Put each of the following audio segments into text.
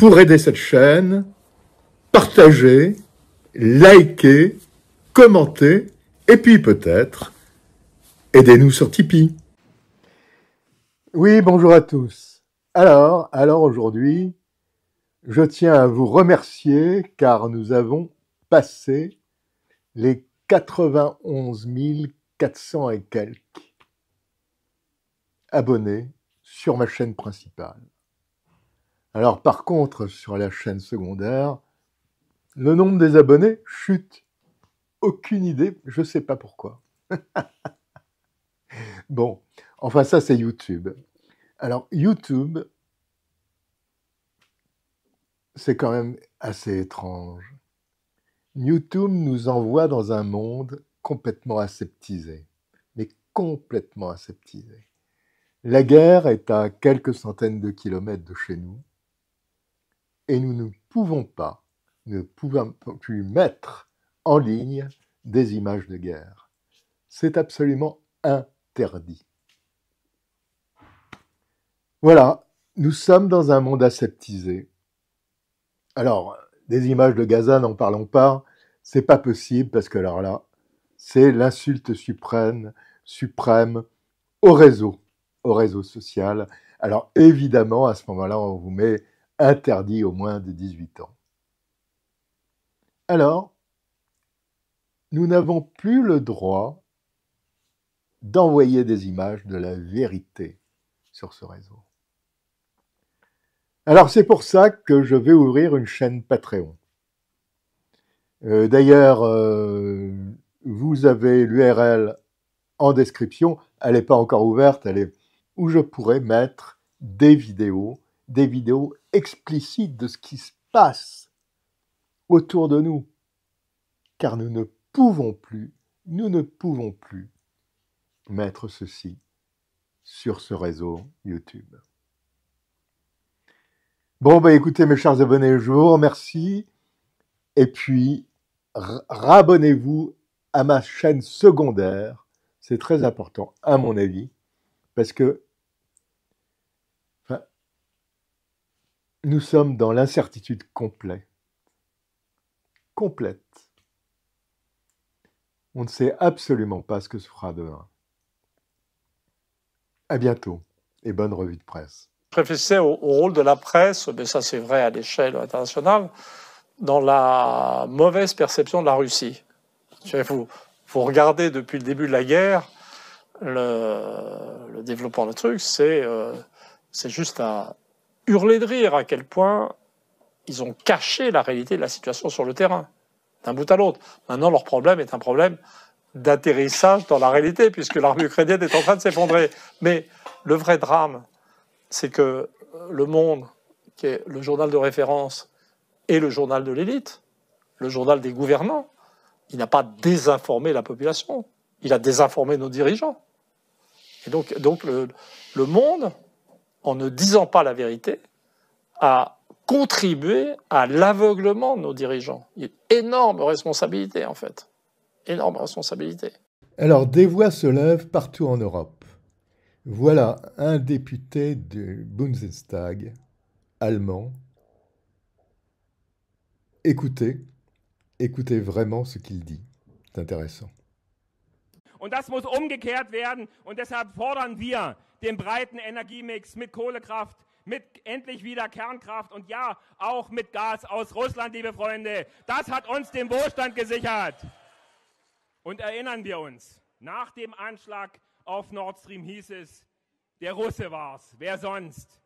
pour aider cette chaîne, partagez, likez, commentez, et puis peut-être, aidez-nous sur Tipeee. Oui, bonjour à tous. Alors, alors aujourd'hui, je tiens à vous remercier car nous avons passé les 91 400 et quelques abonnés sur ma chaîne principale. Alors par contre, sur la chaîne secondaire, le nombre des abonnés chute. Aucune idée, je ne sais pas pourquoi. bon, enfin ça c'est YouTube. Alors YouTube, c'est quand même assez étrange. YouTube nous envoie dans un monde complètement aseptisé, mais complètement aseptisé. La guerre est à quelques centaines de kilomètres de chez nous et nous ne pouvons pas ne pouvons plus mettre en ligne des images de guerre. C'est absolument interdit. Voilà, nous sommes dans un monde aseptisé. Alors, des images de Gaza, n'en parlons pas, c'est pas possible parce que alors là, c'est l'insulte suprême, suprême au réseau, au réseau social. Alors évidemment, à ce moment-là, on vous met interdit aux moins de 18 ans. Alors, nous n'avons plus le droit d'envoyer des images de la vérité sur ce réseau. Alors c'est pour ça que je vais ouvrir une chaîne Patreon. Euh, d'ailleurs, euh, vous avez l'URL en description, elle n'est pas encore ouverte, elle est où je pourrais mettre des vidéos, des vidéos explicite de ce qui se passe autour de nous. Car nous ne pouvons plus, nous ne pouvons plus mettre ceci sur ce réseau YouTube. Bon, ben écoutez mes chers abonnés, je vous remercie. Et puis, rabonnez-vous à ma chaîne secondaire. C'est très important, à mon avis, parce que nous sommes dans l'incertitude complète. Complète. On ne sait absolument pas ce que se fera demain. À bientôt et bonne revue de presse. Je au, rôle de la presse, mais ça c'est vrai à l'échelle internationale, dans la mauvaise perception de la Russie. Vous, vous regardez depuis le début de la guerre, le, développement de truc, euh, c'est juste un, hurler de rire à quel point ils ont caché la réalité de la situation sur le terrain, d'un bout à l'autre. Maintenant, leur problème est un problème d'atterrissage dans la réalité, puisque l'armée ukrainienne est en train de s'effondrer. Mais le vrai drame, c'est que Le Monde, qui est le journal de référence, et le journal de l'élite, le journal des gouvernants, il n'a pas désinformé la population, il a désinformé nos dirigeants. Et donc, donc le monde, en ne disant pas la vérité, a contribué à l'aveuglement de nos dirigeants. Il y a une énorme responsabilité, en fait. Énorme responsabilité. Alors, des voix se lèvent partout en Europe. Voilà un député du Bundestag allemand. Écoutez, écoutez vraiment ce qu'il dit. C'est intéressant. den breiten Energiemix mit Kohlekraft, mit endlich wieder Kernkraft und ja, auch mit Gas aus Russland, liebe Freunde. Das hat uns den Wohlstand gesichert. Und erinnern wir uns, nach dem Anschlag auf Nord Stream hieß es, der Russe war's, wer sonst?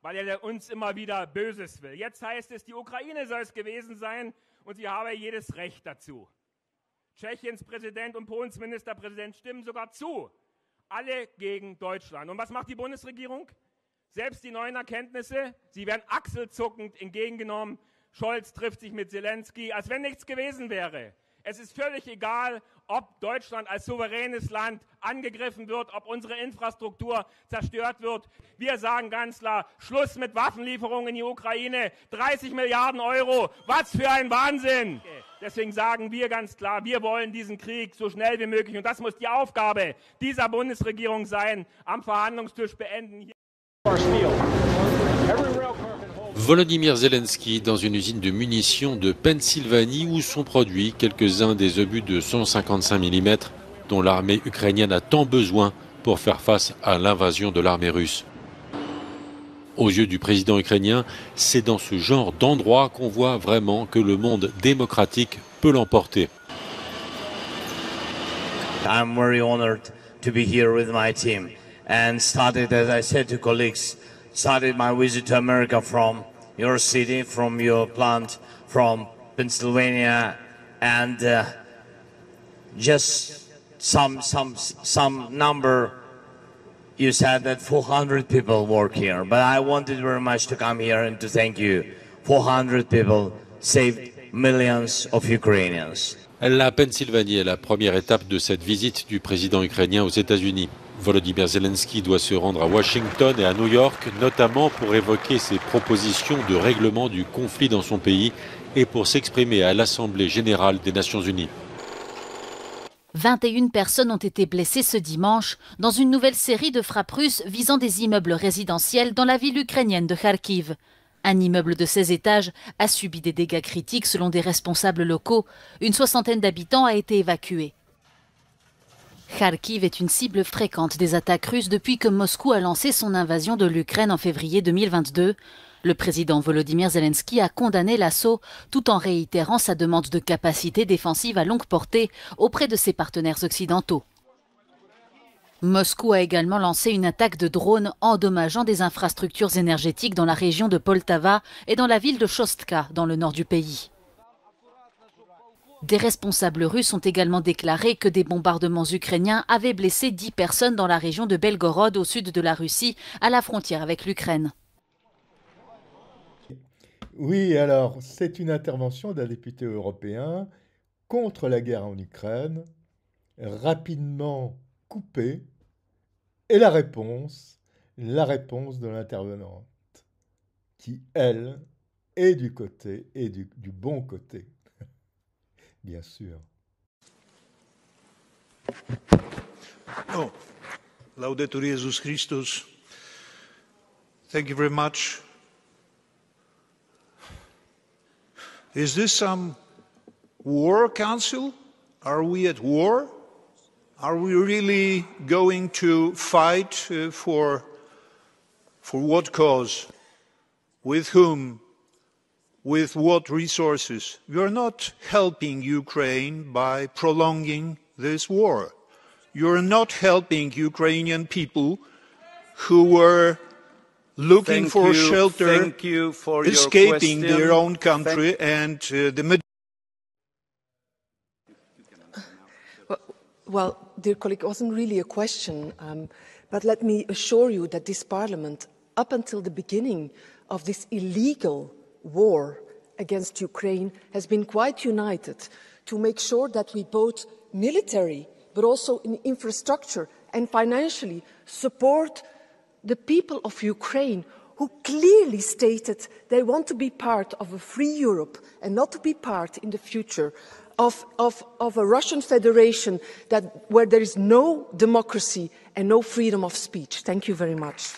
Weil er uns immer wieder Böses will. Jetzt heißt es, die Ukraine soll es gewesen sein und sie habe jedes Recht dazu. Tschechiens Präsident und Polens Ministerpräsident stimmen sogar zu, alle gegen Deutschland. Und was macht die Bundesregierung? Selbst die neuen Erkenntnisse, sie werden achselzuckend entgegengenommen. Scholz trifft sich mit Zelensky, als wenn nichts gewesen wäre. Es ist völlig egal, ob Deutschland als souveränes Land angegriffen wird, ob unsere Infrastruktur zerstört wird. Wir sagen ganz klar, Schluss mit Waffenlieferungen in die Ukraine. 30 Milliarden Euro. Was für ein Wahnsinn. Deswegen sagen wir ganz klar, wir wollen diesen Krieg so schnell wie möglich. Und das muss die Aufgabe dieser Bundesregierung sein, am Verhandlungstisch beenden. Hier Volodymyr Zelensky dans une usine de munitions de Pennsylvanie où sont produits quelques-uns des obus de 155 mm dont l'armée ukrainienne a tant besoin pour faire face à l'invasion de l'armée russe. Aux yeux du président ukrainien, c'est dans ce genre d'endroit qu'on voit vraiment que le monde démocratique peut l'emporter. very honored to be here with my team and started as I said to colleagues started my visit to America from your city, from your plant, from Pennsylvania, and uh, just some some some number. You said that 400 people work here, but I wanted very much to come here and to thank you. 400 people saved millions of Ukrainians. La Pennsylvanie est la première étape de cette visite du président ukrainien aux États-Unis. Volodymyr Zelensky doit se rendre à Washington et à New York, notamment pour évoquer ses propositions de règlement du conflit dans son pays et pour s'exprimer à l'Assemblée générale des Nations unies. 21 personnes ont été blessées ce dimanche dans une nouvelle série de frappes russes visant des immeubles résidentiels dans la ville ukrainienne de Kharkiv. Un immeuble de 16 étages a subi des dégâts critiques selon des responsables locaux. Une soixantaine d'habitants a été évacuée. Kharkiv est une cible fréquente des attaques russes depuis que Moscou a lancé son invasion de l'Ukraine en février 2022. Le président Volodymyr Zelensky a condamné l'assaut tout en réitérant sa demande de capacité défensive à longue portée auprès de ses partenaires occidentaux. Moscou a également lancé une attaque de drones endommageant des infrastructures énergétiques dans la région de Poltava et dans la ville de Chostka, dans le nord du pays. Des responsables russes ont également déclaré que des bombardements ukrainiens avaient blessé 10 personnes dans la région de Belgorod au sud de la Russie, à la frontière avec l'Ukraine. Oui, alors c'est une intervention d'un député européen contre la guerre en Ukraine, rapidement coupée, et la réponse, la réponse de l'intervenante, qui, elle, est du côté, et du bon côté bien sûr. Oh, Laudetur Jesus Christus. Thank you very much. Is this some war council? Are we at war? Are we really going to fight uh, for, for what cause? With whom? with what resources? You are not helping Ukraine by prolonging this war. You are not helping Ukrainian people who were looking thank for you, shelter, for escaping their own country thank and uh, the Middle Well, dear colleague, it wasn't really a question, um, but let me assure you that this parliament, up until the beginning of this illegal war against Ukraine has been quite united to make sure that we both military, but also in infrastructure and financially support the people of Ukraine who clearly stated they want to be part of a free Europe and not to be part in the future of, of, of a Russian federation that, where there is no democracy and no freedom of speech. Thank you very much.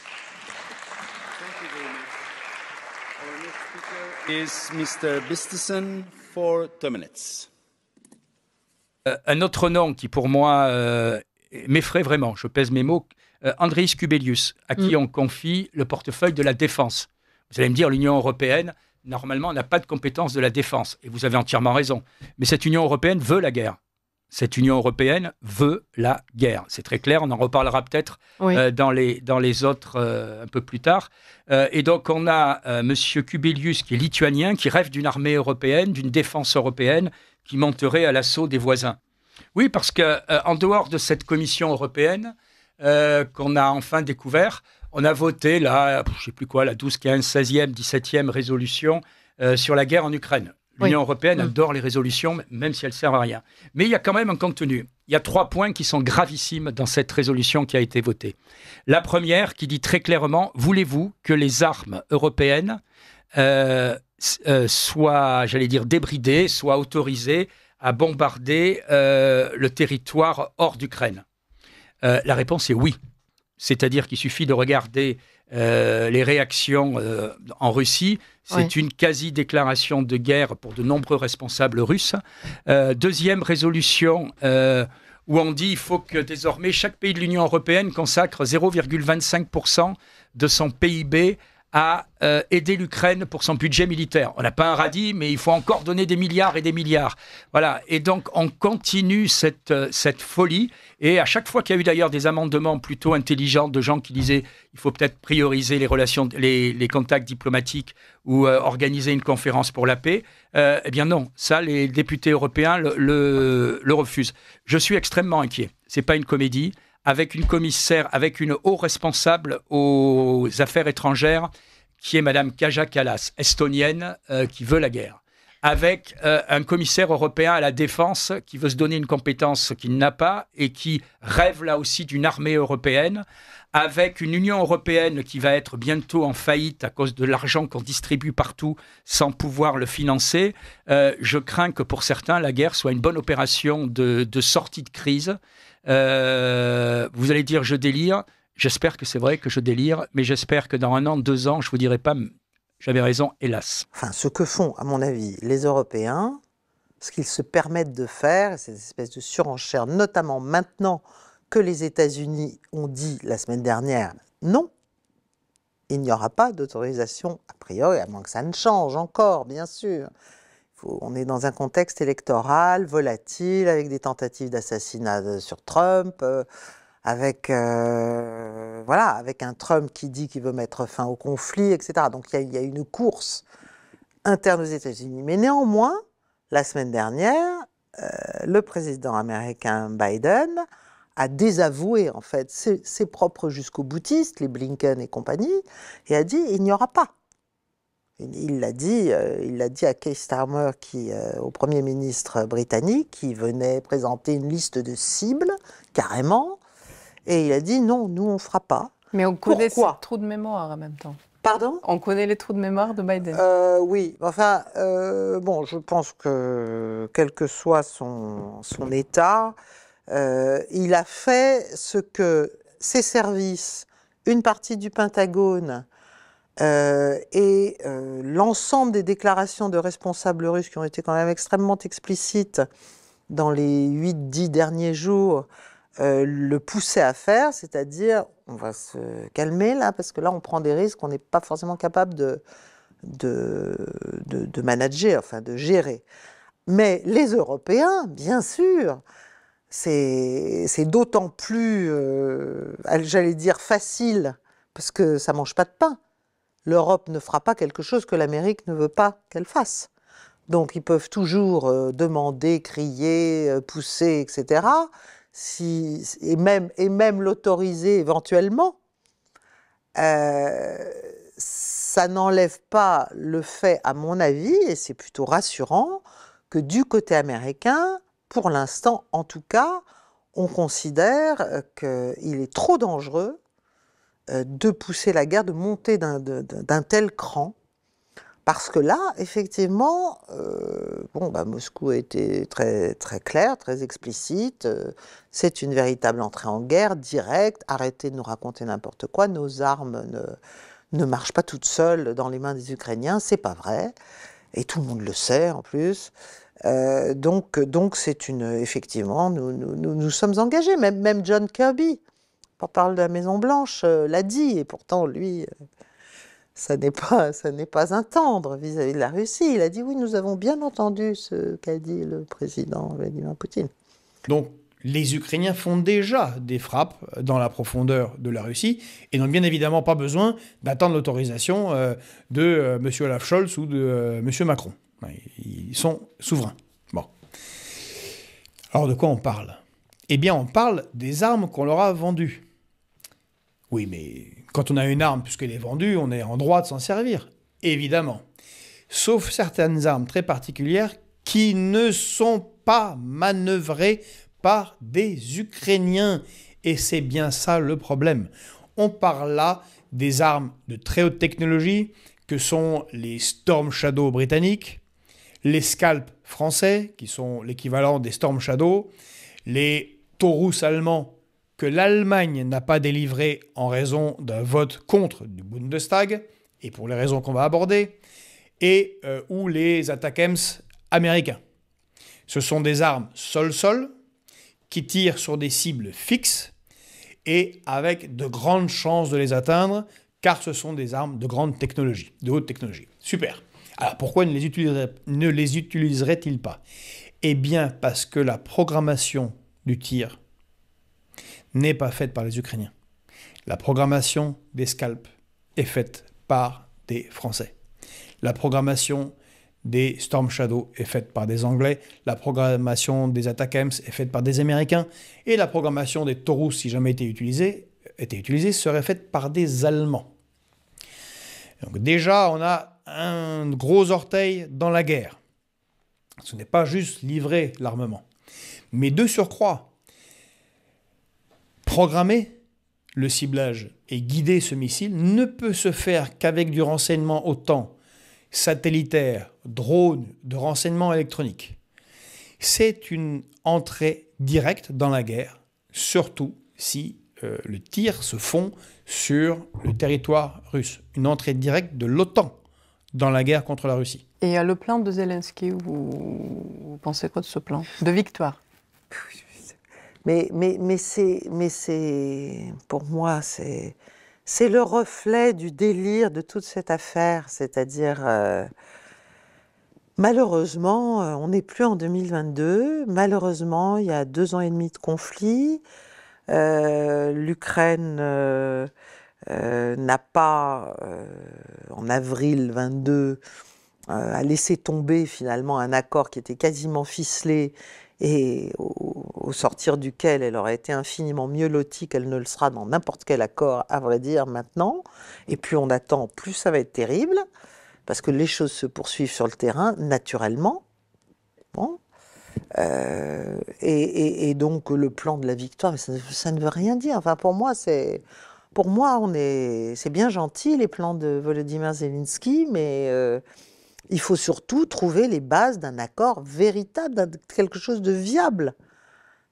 Euh, un autre nom qui, pour moi, euh, m'effraie vraiment, je pèse mes mots, euh, Andris Kubelius, à qui mm. on confie le portefeuille de la défense. Vous allez me dire, l'Union européenne, normalement, n'a pas de compétence de la défense. Et vous avez entièrement raison. Mais cette Union européenne veut la guerre cette Union européenne veut la guerre. C'est très clair, on en reparlera peut-être euh, dans, les, autres euh, un peu plus tard. Euh, et donc on a Monsieur M. Kubelius, qui est lituanien, qui rêve d'une armée européenne, d'une défense européenne, qui monterait à l'assaut des voisins. Oui, parce que en dehors de cette Commission européenne qu'on a enfin découvert, on a voté la, je sais plus quoi, la 12, 15, 16e, 17e résolution sur la guerre en Ukraine. L'Union européenne mm. adore les résolutions, même si elles servent à rien. Mais il y a quand même un contenu. Il y a trois points qui sont gravissimes dans cette résolution qui a été votée. La première, qui dit très clairement, voulez-vous que les armes européennes euh, euh, soient, j'allais dire, débridées, soient autorisées à bombarder euh, le territoire hors d'Ukraine La réponse est oui. C'est-à-dire qu'il suffit de regarder euh, les réactions euh, en Russie. C'est une quasi-déclaration de guerre pour de nombreux responsables russes. Euh, deuxième résolution où on dit il faut que désormais chaque pays de l'Union européenne consacre 0,25% de son PIB à euh, aider l'Ukraine pour son budget militaire. On n'a pas un radis, mais il faut encore donner des milliards et des milliards. Voilà. Et donc, on continue cette, euh, folie. Et à chaque fois qu'il y a eu d'ailleurs des amendements plutôt intelligents de gens qui disaient il faut peut-être prioriser les relations, les, contacts diplomatiques ou euh, organiser une conférence pour la paix, eh bien non, ça, les députés européens le, refusent. Je suis extrêmement inquiet. Ce n'est pas une comédie avec une commissaire, avec une haut responsable aux affaires étrangères, qui est Madame Kaja Kallas, estonienne, euh, qui veut la guerre. Avec euh, un commissaire européen à la défense qui veut se donner une compétence qu'il n'a pas et qui rêve là aussi d'une armée européenne. Avec une Union européenne qui va être bientôt en faillite à cause de l'argent qu'on distribue partout sans pouvoir le financer. Euh, je crains que pour certains, la guerre soit une bonne opération de sortie de crise. Euh, vous allez dire je délire. J'espère que c'est vrai que je délire, mais j'espère que dans un an, deux ans, je vous dirai pas j'avais raison, hélas. Enfin, ce que font, à mon avis, les Européens, ce qu'ils se permettent de faire, ces espèces de surenchères, notamment maintenant que les États-Unis ont dit la semaine dernière non, il n'y aura pas d'autorisation a priori, à moins que ça ne change encore, bien sûr on est dans un contexte électoral volatile, avec des tentatives d'assassinat sur Trump, euh, avec, euh, voilà, avec un Trump qui dit qu'il veut mettre fin au conflit, etc. Donc il y, a une course interne aux États-Unis. Mais néanmoins, la semaine dernière, euh, le président américain Biden a désavoué en fait ses, propres jusqu'au boutistes, les Blinken et compagnie, et a dit il n'y aura pas il l'a dit, euh, dit à Keith Starmer, qui, euh, au Premier ministre britannique, qui venait présenter une liste de cibles, carrément, et il a dit non, nous on ne fera pas. Mais on connaît trop trous de mémoire en même temps. Pardon On connaît les trous de mémoire de Biden. Euh, oui, enfin, bon, je pense que quel que soit son état, il a fait ce que ses services, une partie du Pentagone, euh, et euh, l'ensemble des déclarations de responsables russes qui ont été quand même extrêmement explicites dans les 8-10 derniers jours euh, le poussaient à faire, c'est-à-dire on va se calmer là, parce que là on prend des risques qu'on n'est pas forcément capable de, de, de, manager, enfin de gérer. Mais les Européens, bien sûr, c'est d'autant plus, j'allais dire, facile, parce que ça mange pas de pain l'Europe ne fera pas quelque chose que l'Amérique ne veut pas qu'elle fasse. Donc ils peuvent toujours euh, demander, crier, euh, pousser, etc. et même, l'autoriser éventuellement. Euh, ça n'enlève pas le fait, à mon avis, et c'est plutôt rassurant, que du côté américain, pour l'instant en tout cas, on considère qu'il est trop dangereux euh, de pousser la guerre, de monter d'un tel cran, parce que là, effectivement, euh, bon, bah, Moscou a été très, très clair, très explicite. Euh, c'est une véritable entrée en guerre directe. Arrêtez de nous raconter n'importe quoi. Nos armes ne, marchent pas toutes seules dans les mains des Ukrainiens. C'est pas vrai. Et tout le monde le sait en plus. donc, donc c'est une. Effectivement, nous, nous, sommes engagés. même John Kirby on parle de la Maison-Blanche euh, l'a dit, et pourtant, lui, euh, ça n'est pas, ça n'est pas un tendre vis-à-vis de la Russie. Il a dit oui, nous avons bien entendu ce qu'a dit le président Vladimir Poutine. Donc, les Ukrainiens font déjà des frappes dans la profondeur de la Russie et n'ont bien évidemment pas besoin d'attendre l'autorisation euh, de M. Olaf Scholz ou de M. Macron. Ils sont souverains. Bon. Alors, de quoi on parle Eh bien, on parle des armes qu'on leur a vendues. Oui, mais quand on a une arme, puisqu'elle est vendue, on est en droit de s'en servir, évidemment. Sauf certaines armes très particulières qui ne sont pas manœuvrées par des Ukrainiens. Et c'est bien ça le problème. On parle là des armes de très haute technologie, que sont les Storm Shadow britanniques, les Scalps français, qui sont l'équivalent des Storm Shadow, les Taurus allemands, que l'Allemagne n'a pas délivré en raison d'un vote contre du Bundestag, et pour les raisons qu'on va aborder, et euh, où ou les attaques américains. Ce sont des armes sol-sol qui tirent sur des cibles fixes et avec de grandes chances de les atteindre car ce sont des armes de grande technologie, de haute technologie. Super. Alors pourquoi ne les, utiliserait, ne les utiliserait-il pas Eh bien parce que la programmation du tir n'est pas faite par les Ukrainiens. La programmation des scalps est faite par des Français. La programmation des Storm Shadow est faite par des Anglais, la programmation des hems est faite par des Américains, et la programmation des Taurus, si jamais était utilisée, utilisée serait faite par des Allemands. Donc déjà, on a un gros orteil dans la guerre. Ce n'est pas juste livrer l'armement. Mais de surcroît, programmer le ciblage et guider ce missile ne peut se faire qu'avec du renseignement au satellitaire, drone, de renseignement électronique. C'est une entrée directe dans la guerre, surtout si euh, le tir se fond sur le territoire russe. Une entrée directe de l'OTAN dans la guerre contre la Russie. Et à le plan de Zelensky, vous pensez quoi de ce plan De victoire mais, c'est, pour moi, c'est, le reflet du délire de toute cette affaire. C'est-à-dire, euh, malheureusement, euh, on n'est plus en 2022. Malheureusement, il y a deux ans et demi de conflit. Euh, L'Ukraine n'a pas, en avril 22, a laissé tomber finalement un accord qui était quasiment ficelé et au, sortir duquel elle aurait été infiniment mieux lotie qu'elle ne le sera dans n'importe quel accord, à vrai dire, maintenant. Et plus on attend, plus ça va être terrible, parce que les choses se poursuivent sur le terrain naturellement. Bon. Euh, et, donc le plan de la victoire, ça, ne veut rien dire. Enfin, pour moi, c'est pour moi, on est, c'est bien gentil les plans de Volodymyr Zelensky, mais euh, il faut surtout trouver les bases d'un accord véritable, quelque chose de viable.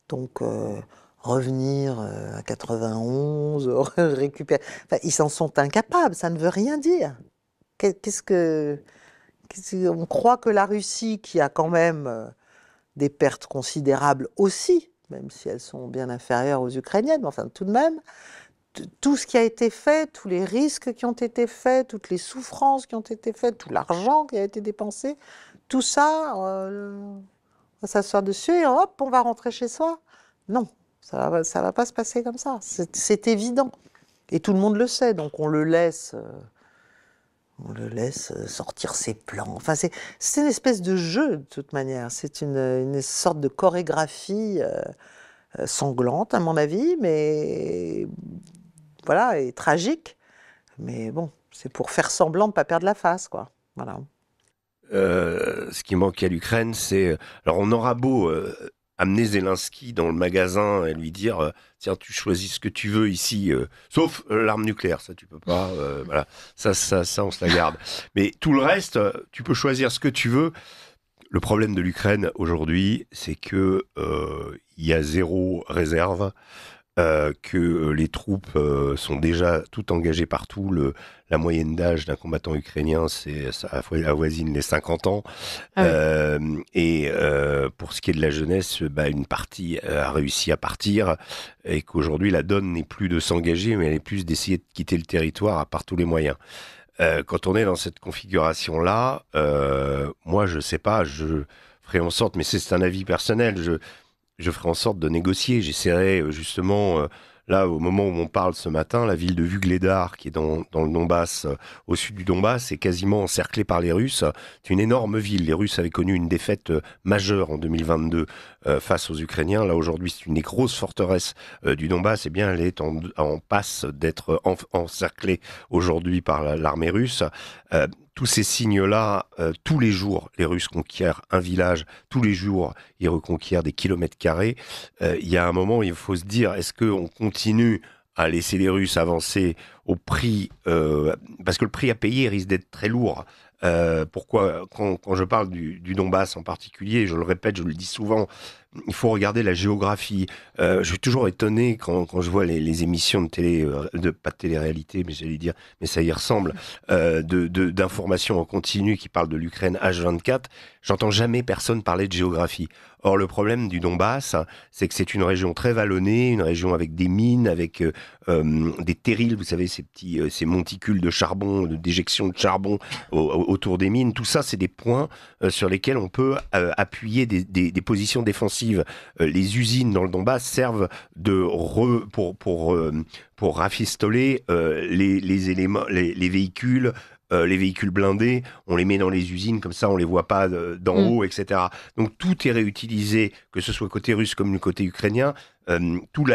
Donc, euh, revenir euh, à 91, récupérer. ils s'en sont incapables, ça ne veut rien dire. Qu'est-ce que. on croit que la Russie, qui a quand même euh, des pertes considérables aussi, même si elles sont bien inférieures aux Ukrainiennes, mais enfin tout de même, tout ce qui a été fait, tous les risques qui ont été faits, toutes les souffrances qui ont été faites, tout l'argent qui a été dépensé, tout ça, on euh, va dessus et hop, on va rentrer chez soi. Non, ça ne va, va pas se passer comme ça. C'est évident. Et tout le monde le sait, donc on le laisse. Euh, on le laisse euh, sortir ses plans. Enfin, c'est une espèce de jeu, de toute manière. C'est une, sorte de chorégraphie sanglante, à mon avis, mais voilà, et tragique. Mais bon, c'est pour faire semblant de ne pas perdre la face, quoi. Voilà. Euh, ce qui manque à l'Ukraine, c'est. Alors, on aura beau euh, amener Zelensky dans le magasin et lui dire euh, Tiens, tu choisis ce que tu veux ici, sauf l'arme nucléaire, ça, tu peux pas. voilà, ça, ça, ça, on se la garde. Mais tout le reste, tu peux choisir ce que tu veux. Le problème de l'Ukraine aujourd'hui, c'est que il y a zéro réserve. Euh, que euh, les troupes euh, sont déjà toutes engagées partout. Le, la moyenne d'âge d'un combattant ukrainien, c'est ça avoisine les 50 ans. Ah et pour ce qui est de la jeunesse, bah, une partie a réussi à partir et qu'aujourd'hui la donne n'est plus de s'engager, mais elle est plus d'essayer de quitter le territoire à part tous les moyens. quand on est dans cette configuration-là, moi je sais pas, je ferai en sorte, mais c'est un avis personnel, je je ferai en sorte de négocier. J'essaierai euh, justement, euh, là, au moment où on parle ce matin, la ville de Vugledar, qui est dans, dans le Donbass, euh, au sud du Donbass, est quasiment encerclée par les Russes. C'est une énorme ville. Les Russes avaient connu une défaite majeure en 2022 face aux Ukrainiens. Là, aujourd'hui, c'est une grosse forteresse du Donbass. et eh bien, elle est en, passe d'être encerclée aujourd'hui par l'armée russe tous ces signes-là, euh, tous les jours, les Russes conquièrent un village, tous les jours, ils reconquièrent des kilomètres carrés. Euh, il y a un moment, il faut se dire, est-ce qu'on continue à laisser les Russes avancer au prix, euh, parce que le prix à payer risque d'être très lourd. pourquoi, quand, je parle du, du Donbass en particulier, je le répète, je le dis souvent, il faut regarder la géographie. Euh, je suis toujours étonné quand, je vois les, émissions de télé, euh, de, pas de télé-réalité, mais j'allais dire, mais ça y ressemble, euh, d'informations en continu qui parlent de l'Ukraine H24. J'entends jamais personne parler de géographie. Or, le problème du Donbass, c'est que c'est une région très vallonnée, une région avec des mines, avec euh, euh, des terrils, vous savez, ces petits, euh, ces monticules de charbon, de déjection de charbon autour des mines. Tout ça, c'est des points sur lesquels on peut appuyer des, positions défensives. les usines dans le Donbass servent pour pour rafistoler les, éléments, les véhicules, euh, les véhicules blindés, on les met dans les usines, comme ça on les voit pas euh, d'en mm. haut, etc. Donc tout est réutilisé, que ce soit côté russe comme du côté ukrainien. Euh, tout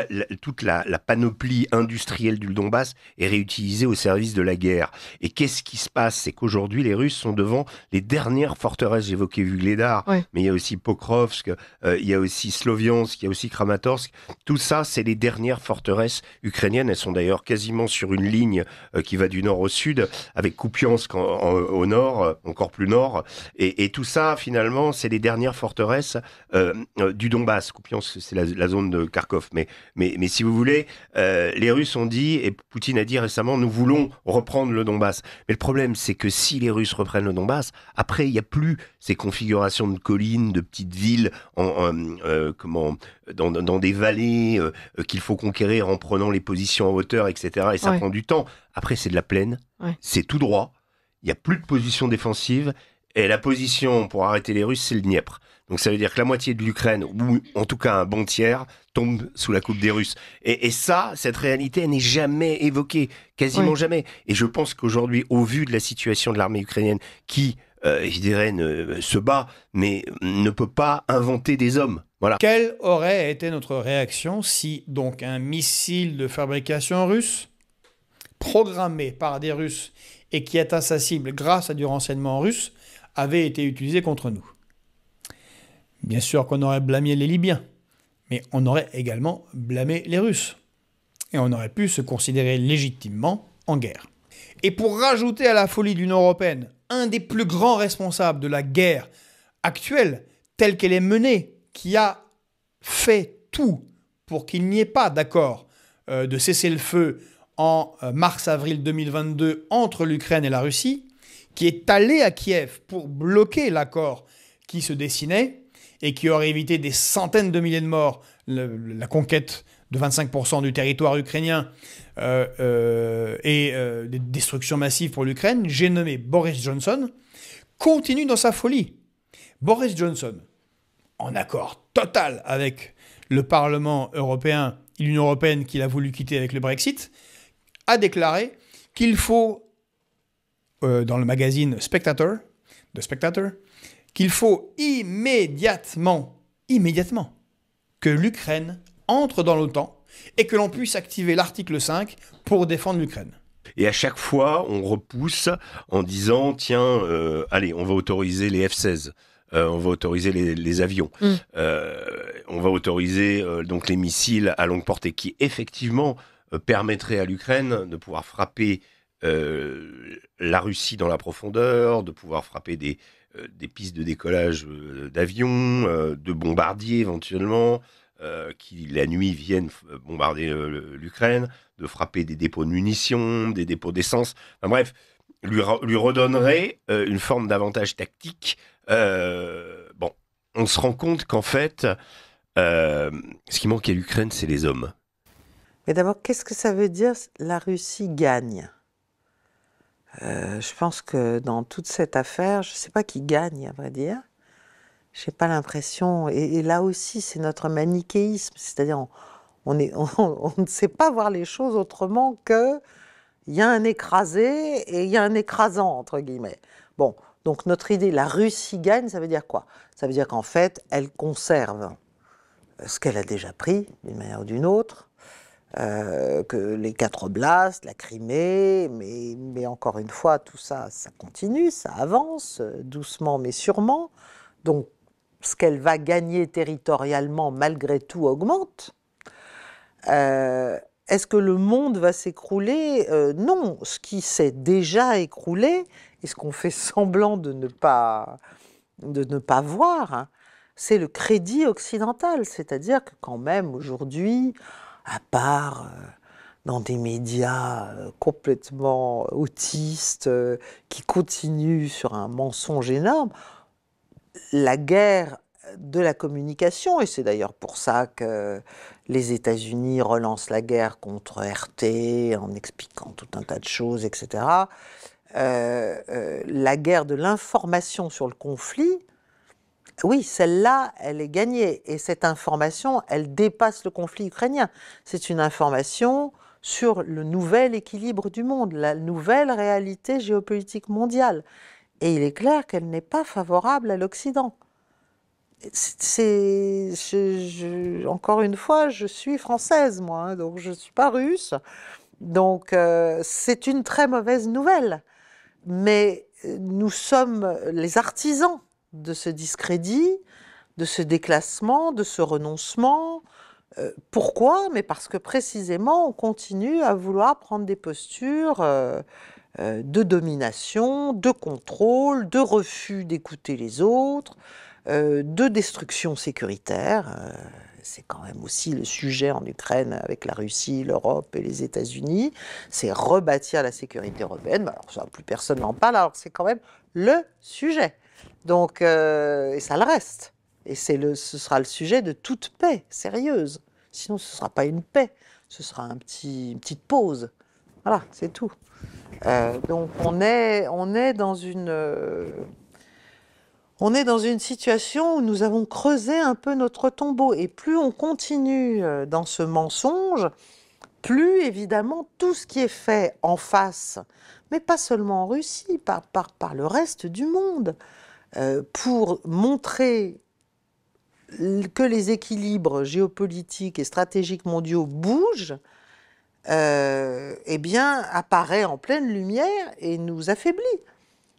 toute la, panoplie industrielle du Donbass est réutilisée au service de la guerre. Et qu'est-ce qui se passe C'est qu'aujourd'hui, les Russes sont devant les dernières forteresses. J'évoquais Vugledar, mais il y a aussi Pokrovsk, euh, il y a aussi Sloviansk, il y a aussi Kramatorsk. Tout ça, c'est les dernières forteresses ukrainiennes. Elles sont d'ailleurs quasiment sur une ligne euh, qui va du nord au sud, avec Kupiansk au nord, encore plus nord. Et, tout ça, finalement, c'est les dernières forteresses du Donbass. Kupiansk, c'est la, zone de mais, mais, mais si vous voulez, euh, les Russes ont dit, et Poutine a dit récemment, nous voulons reprendre le Donbass. Mais le problème, c'est que si les Russes reprennent le Donbass, après, il n'y a plus ces configurations de collines, de petites villes, en, euh, comment, dans, dans, des vallées euh, qu'il faut conquérir en prenant les positions en hauteur, etc. Et ça prend du temps. Après, c'est de la plaine, c'est tout droit, il n'y a plus de position défensive. Et la position pour arrêter les Russes, c'est le Dniepr. Donc ça veut dire que la moitié de l'Ukraine, ou en tout cas un bon tiers, tombe sous la coupe des Russes. Et, ça, cette réalité n'est jamais évoquée, quasiment jamais. Et je pense qu'aujourd'hui, au vu de la situation de l'armée ukrainienne, qui, euh, je dirais, ne, se bat, mais ne peut pas inventer des hommes. Voilà. Quelle aurait été notre réaction si donc un missile de fabrication russe, programmé par des Russes et qui est sa cible grâce à du renseignement russe, avait été utilisé contre nous Bien sûr qu'on aurait blâmé les Libyens. Mais on aurait également blâmé les Russes. Et on aurait pu se considérer légitimement en guerre. Et pour rajouter à la folie de l'Union européenne, un des plus grands responsables de la guerre actuelle, telle qu'elle est menée, qui a fait tout pour qu'il n'y ait pas d'accord euh, de cesser le feu en euh, mars-avril 2022 entre l'Ukraine et la Russie, qui est allé à Kiev pour bloquer l'accord qui se dessinait, et qui aurait évité des centaines de milliers de morts, la conquête de 25% du territoire ukrainien euh, euh, et euh, des destructions massives pour l'Ukraine, j'ai nommé Boris Johnson, continue dans sa folie. Boris Johnson, en accord total avec le Parlement européen et l'Union européenne qu'il a voulu quitter avec le Brexit, a déclaré qu'il faut, dans le magazine Spectator, de Spectator, qu'il faut immédiatement, immédiatement, que l'Ukraine entre dans l'OTAN et que l'on puisse activer l'article 5 pour défendre l'Ukraine. Et à chaque fois, on repousse en disant, tiens, euh, allez, on va autoriser les F-16. Euh, on va autoriser les, avions, mm. euh, on va autoriser donc les missiles à longue portée qui effectivement permettraient à l'Ukraine de pouvoir frapper la Russie dans la profondeur, de pouvoir frapper des, euh, des pistes de décollage euh, d'avions, euh, de bombardiers éventuellement, qui la nuit viennent bombarder l'Ukraine, de frapper des dépôts de munitions, des dépôts d'essence. bref, lui, redonnerait une forme d'avantage tactique. bon, on se rend compte qu'en fait, ce qui manque à l'Ukraine, c'est les hommes. Mais d'abord, qu'est-ce que ça veut dire la Russie gagne euh, je pense que dans toute cette affaire, je ne sais pas qui gagne, à vrai dire. Je n'ai pas l'impression. Et, là aussi, c'est notre manichéisme, c'est-à-dire on, ne sait pas voir les choses autrement que il y a un écrasé et il y a un écrasant entre guillemets. Bon, donc notre idée, la Russie gagne, ça veut dire quoi Ça veut dire qu'en fait, elle conserve euh, ce qu'elle a déjà pris d'une manière ou d'une autre, euh, que les quatre oblasts, la Crimée, mais, encore une fois, tout ça, ça continue, ça avance, euh, doucement mais sûrement. Donc, ce qu'elle va gagner territorialement, malgré tout, augmente. Euh, est-ce que le monde va s'écrouler Non, ce qui s'est déjà écroulé, et ce qu'on fait semblant de ne pas, de ne pas voir, hein, c'est le crédit occidental. C'est-à-dire que quand même, aujourd'hui, à part euh, dans des médias euh, complètement euh, autistes, qui continuent sur un mensonge énorme, la guerre de la communication, et c'est d'ailleurs pour ça que les États-Unis relancent la guerre contre RT en expliquant tout un tas de choses, etc. la guerre de l'information sur le conflit oui, celle-là, elle est gagnée. Et cette information, elle dépasse le conflit ukrainien. C'est une information sur le nouvel équilibre du monde, la nouvelle réalité géopolitique mondiale. Et il est clair qu'elle n'est pas favorable à l'Occident. C'est, encore une fois, je suis française, moi, hein, donc je ne suis pas russe. Donc euh, c'est une très mauvaise nouvelle. Mais euh, nous sommes les artisans de ce discrédit, de ce déclassement, de ce renoncement. Euh, pourquoi Mais parce que précisément, on continue à vouloir prendre des postures euh, euh, de domination, de contrôle, de refus d'écouter les autres, de destruction sécuritaire. c'est quand même aussi le sujet en Ukraine avec la Russie, l'Europe et les États-Unis. C'est rebâtir la sécurité européenne. Alors ça, plus personne n'en parle. Alors c'est quand même le sujet. Donc, euh, et ça le reste. Et c'est le, ce sera le sujet de toute paix sérieuse. Sinon, ce ne sera pas une paix, ce sera un petit, une petite pause. Voilà, c'est tout. Euh, donc, on est, on est dans une... Euh, on est dans une situation où nous avons creusé un peu notre tombeau. Et plus on continue dans ce mensonge, plus évidemment tout ce qui est fait en face, mais pas seulement en Russie, par, par, par le reste du monde, euh, pour montrer que les équilibres géopolitiques et stratégiques mondiaux bougent, euh, eh bien, apparaît en pleine lumière et nous affaiblit.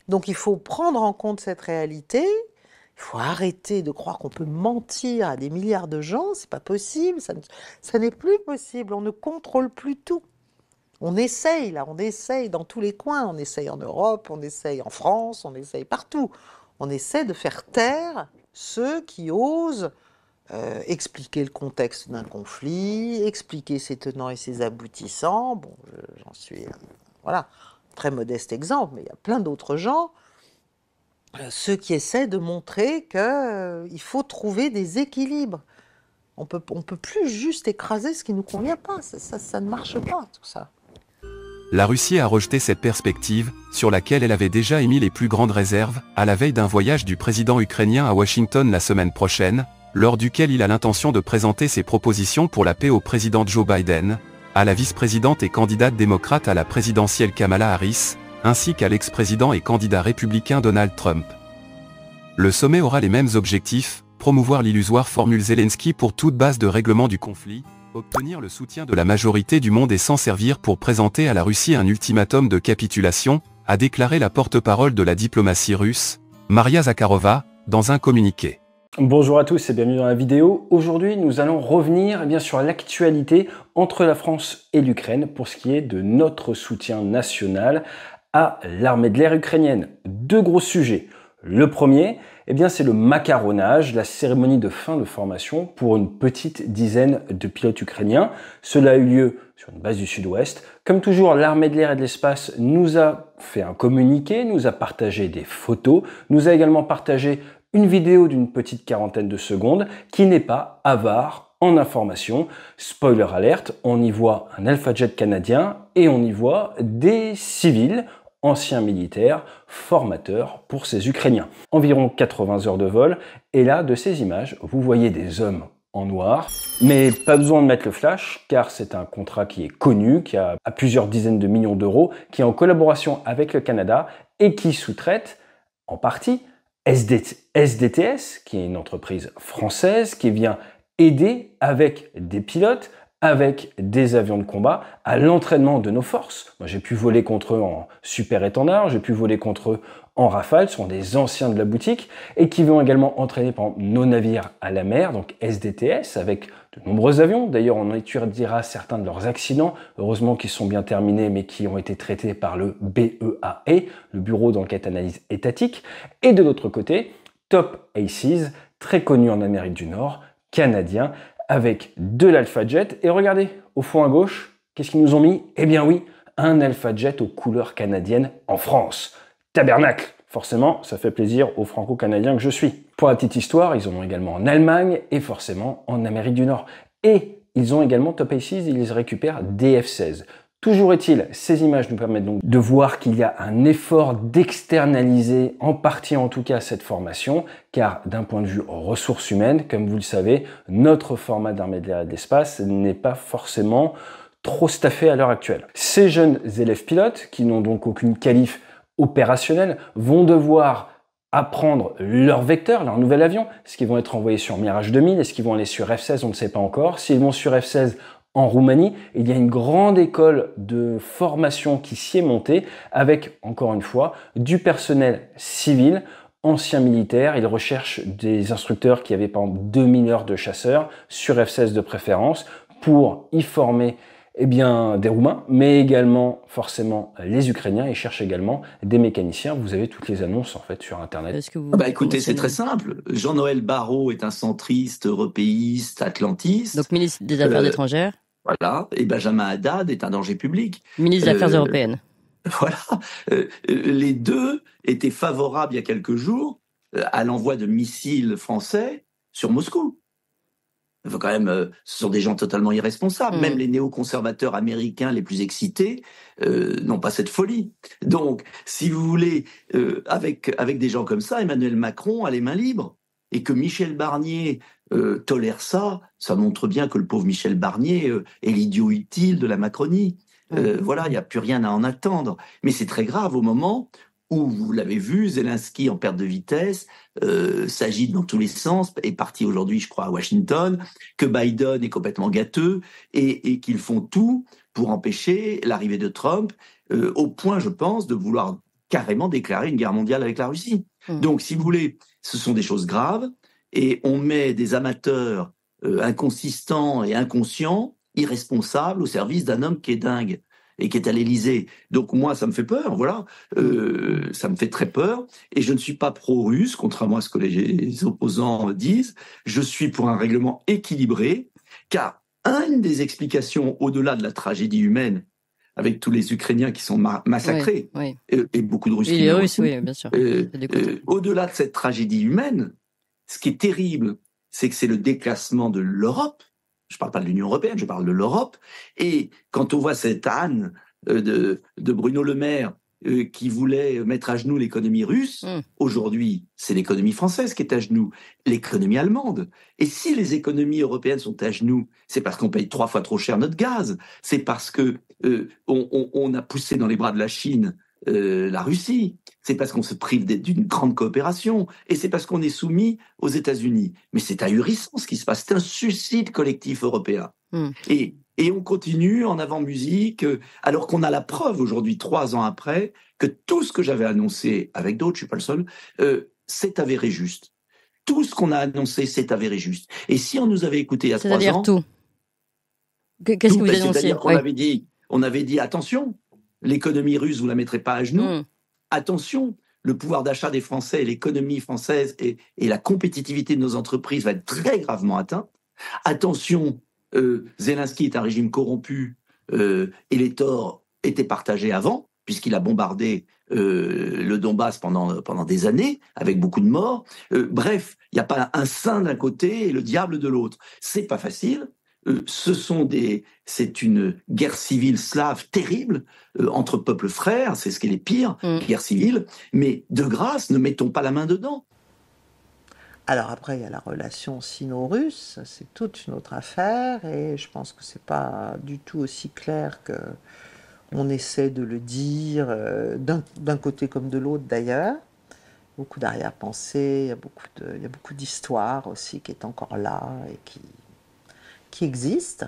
Donc il faut prendre en compte cette réalité, il faut arrêter de croire qu'on peut mentir à des milliards de gens, c'est pas possible, ça, ça n'est plus possible, on ne contrôle plus tout. On essaye, là, on essaye dans tous les coins, on essaye en Europe, on essaye en France, on essaye partout on essaie de faire taire ceux qui osent euh, expliquer le contexte d'un conflit, expliquer ses tenants et ses aboutissants. Bon, j'en suis, voilà, très modeste exemple, mais il y a plein d'autres gens, euh, ceux qui essaient de montrer qu'il euh, faut trouver des équilibres. On peut, ne peut plus juste écraser ce qui ne nous convient pas, ça ne marche pas tout ça la Russie a rejeté cette perspective, sur laquelle elle avait déjà émis les plus grandes réserves, à la veille d'un voyage du président ukrainien à Washington la semaine prochaine, lors duquel il a l'intention de présenter ses propositions pour la paix au président Joe Biden, à la vice-présidente et candidate démocrate à la présidentielle Kamala Harris, ainsi qu'à l'ex-président et candidat républicain Donald Trump. Le sommet aura les mêmes objectifs, promouvoir l'illusoire formule Zelensky pour toute base de règlement du conflit, Obtenir le soutien de la majorité du monde et s'en servir pour présenter à la Russie un ultimatum de capitulation, a déclaré la porte-parole de la diplomatie russe, Maria Zakharova, dans un communiqué. Bonjour à tous et bienvenue dans la vidéo. Aujourd'hui, nous allons revenir eh bien, sur l'actualité entre la France et l'Ukraine pour ce qui est de notre soutien national à l'armée de l'air ukrainienne. Deux gros sujets. Le premier, eh bien, c'est le macaronnage, la cérémonie de fin de formation pour une petite dizaine de pilotes ukrainiens. Cela a eu lieu sur une base du Sud-Ouest. Comme toujours, l'armée de l'air et de l'espace nous a fait un communiqué, nous a partagé des photos, nous a également partagé une vidéo d'une petite quarantaine de secondes qui n'est pas avare en information. Spoiler alerte, on y voit un Alpha Jet canadien et on y voit des civils ancien militaire, formateur pour ces Ukrainiens. Environ 80 heures de vol, et là, de ces images, vous voyez des hommes en noir. Mais pas besoin de mettre le flash, car c'est un contrat qui est connu, qui a plusieurs dizaines de millions d'euros, qui est en collaboration avec le Canada et qui sous-traite, en partie, SDTS, qui est une entreprise française qui vient aider avec des pilotes avec des avions de combat, à l'entraînement de nos forces. Moi, j'ai pu voler contre eux en super étendard, j'ai pu voler contre eux en rafale, ce sont des anciens de la boutique, et qui vont également entraîner nos navires à la mer, donc SDTS, avec de nombreux avions. D'ailleurs, on étudiera certains de leurs accidents, heureusement qu'ils sont bien terminés, mais qui ont été traités par le BEAE, e, le Bureau d'enquête analyse étatique. Et de l'autre côté, Top Aces, très connu en Amérique du Nord, canadien, avec de l'Alpha Jet. Et regardez, au fond à gauche, qu'est-ce qu'ils nous ont mis Eh bien oui, un Alpha Jet aux couleurs canadiennes en France. Tabernacle Forcément, ça fait plaisir aux franco-canadiens que je suis. Pour la petite histoire, ils en ont également en Allemagne et forcément en Amérique du Nord. Et ils ont également Top Aces, ils récupèrent DF16. Toujours est-il, ces images nous permettent donc de voir qu'il y a un effort d'externaliser, en partie en tout cas, cette formation, car d'un point de vue ressources humaines, comme vous le savez, notre format d'armée de l'air n'est pas forcément trop staffé à l'heure actuelle. Ces jeunes élèves pilotes, qui n'ont donc aucune qualif opérationnelle, vont devoir apprendre leur vecteur, leur nouvel avion, est-ce qu'ils vont être envoyés sur Mirage 2000, est-ce qu'ils vont aller sur F-16, on ne sait pas encore. S'ils vont sur F-16, en Roumanie, il y a une grande école de formation qui s'y est montée avec, encore une fois, du personnel civil, ancien militaire. Ils recherchent des instructeurs qui avaient par exemple 2000 heures de chasseurs, sur F-16 de préférence, pour y former eh bien, des Roumains, mais également forcément les Ukrainiens. Ils cherchent également des mécaniciens. Vous avez toutes les annonces en fait sur Internet. Ah bah, écoutez, c'est très simple. Jean-Noël Barrot est un centriste, européiste, atlantiste. Donc ministre des Affaires euh, étrangères. Voilà. Et Benjamin Haddad est un danger public. Ministre des Affaires euh, européennes. Voilà. Euh, euh, les deux étaient favorables il y a quelques jours à l'envoi de missiles français sur Moscou. Quand même, ce sont des gens totalement irresponsables. Mm. Même les néoconservateurs américains les plus excités n'ont pas cette folie. Donc, si vous voulez, avec, avec des gens comme ça, Emmanuel Macron a les mains libres. Et que Michel Barnier euh, tolère ça, ça montre bien que le pauvre Michel Barnier euh, est l'idiot utile de la Macronie. Euh, voilà, il n'y a plus rien à en attendre. Mais c'est très grave au moment où, vous l'avez vu, Zelensky en perte de vitesse, s'agite dans tous les sens, est parti aujourd'hui, je crois, à Washington, que Biden est complètement gâteux et, qu'ils font tout pour empêcher l'arrivée de Trump, au point, je pense, de vouloir carrément déclarer une guerre mondiale avec la Russie. Mm. Donc, si vous voulez, ce sont des choses graves et on met des amateurs euh, inconsistants et inconscients, irresponsables, au service d'un homme qui est dingue et qui est à l'Élysée. Donc moi, ça me fait peur, voilà, euh, ça me fait très peur, et je ne suis pas pro-russe, contrairement à ce que les opposants disent, je suis pour un règlement équilibré, car une des explications, au-delà de la tragédie humaine, avec tous les Ukrainiens qui sont massacrés, Et, beaucoup de Russes. Et les oui, bien sûr. Euh, au-delà de cette tragédie humaine, ce qui est terrible, c'est que c'est le déclassement de l'Europe. Je parle pas de l'Union européenne, je parle de l'Europe. Et quand on voit cette âne euh, de, Bruno Le Maire euh, qui voulait mettre à genoux l'économie russe. Hmm. Aujourd'hui, c'est l'économie française qui est à genoux, l'économie allemande. Et si les économies européennes sont à genoux, c'est parce qu'on paye trois fois trop cher notre gaz, c'est parce que euh, on, a poussé dans les bras de la Chine euh, la Russie, c'est parce qu'on se prive d'une grande coopération, et c'est parce qu'on est soumis aux États-Unis. Mais c'est ahurissant ce qui se passe, c'est un suicide collectif européen. Hmm. Et, et on continue en avant-musique, euh, alors qu'on a la preuve aujourd'hui, trois ans après, que tout ce que j'avais annoncé, avec d'autres, je suis pas le seul, euh, s'est avéré juste. Tout ce qu'on a annoncé s'est avéré juste. Et si on nous avait écouté il y a trois ans... tout Qu'est-ce que vous annonciez on, avait dit, on avait dit, attention, l'économie russe, vous la mettrez pas à genoux. Mm. Attention, le pouvoir d'achat des Français l'économie française et, la compétitivité de nos entreprises va être très gravement atteinte. Attention, euh, Zelensky est un régime corrompu euh, et les torts étaient partagés avant, puisqu'il a bombardé euh, le Donbass pendant, pendant des années, avec beaucoup de morts. bref, il n'y a pas un saint d'un côté et le diable de l'autre. C'est pas facile. Euh, ce sont des, c'est une guerre civile slave terrible euh, entre peuples frères, c'est ce qui est le pire, mm. guerre civile. Mais de grâce, ne mettons pas la main dedans. Alors après, il y a la relation sino-russe, c'est toute une autre affaire, et je pense que c'est pas du tout aussi clair que on essaie de le dire euh, d'un côté comme de l'autre d'ailleurs. Beaucoup d'arrière-pensées, il y a beaucoup d'histoire aussi qui est encore là et qui qui existent.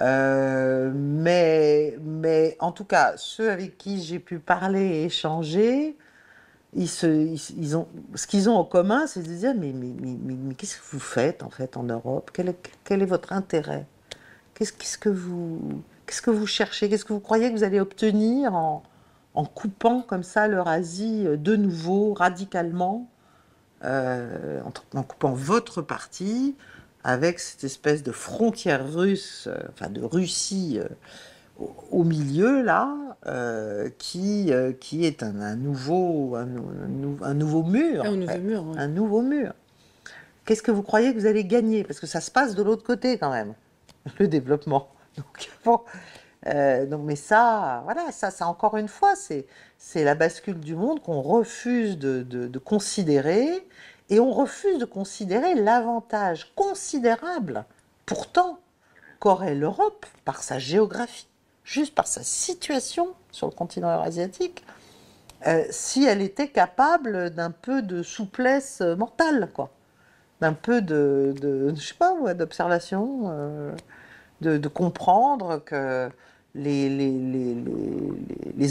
Euh, mais, en tout cas, ceux avec qui j'ai pu parler et échanger, ce qu'ils ont en commun, c'est de dire Mais, qu'est-ce que vous faites en fait en Europe quel est, votre intérêt qu'est-ce, ce que vous, qu'est-ce que vous cherchez Qu'est-ce que vous croyez que vous allez obtenir en, coupant comme ça l'Eurasie euh, de nouveau, radicalement, euh, en, en, coupant votre parti avec cette espèce de frontière russe, euh, enfin de Russie euh, au, milieu là, euh, qui, qui est un, nouveau, un, nouveau mur. Ah, un nouveau mur. Un nouveau mur. Qu'est-ce que vous croyez que vous allez gagner Parce que ça se passe de l'autre côté quand même, le développement. Donc, mais ça, voilà, ça, ça encore une fois, c'est la bascule du monde qu'on refuse de, de, de, considérer et on refuse de considérer l'avantage considérable, pourtant, qu'aurait l'Europe par sa géographie, juste par sa situation sur le continent eurasiatique, euh, si elle était capable d'un peu de souplesse mentale, quoi. D'un peu de, je sais pas, d'observation, euh, de, comprendre que les,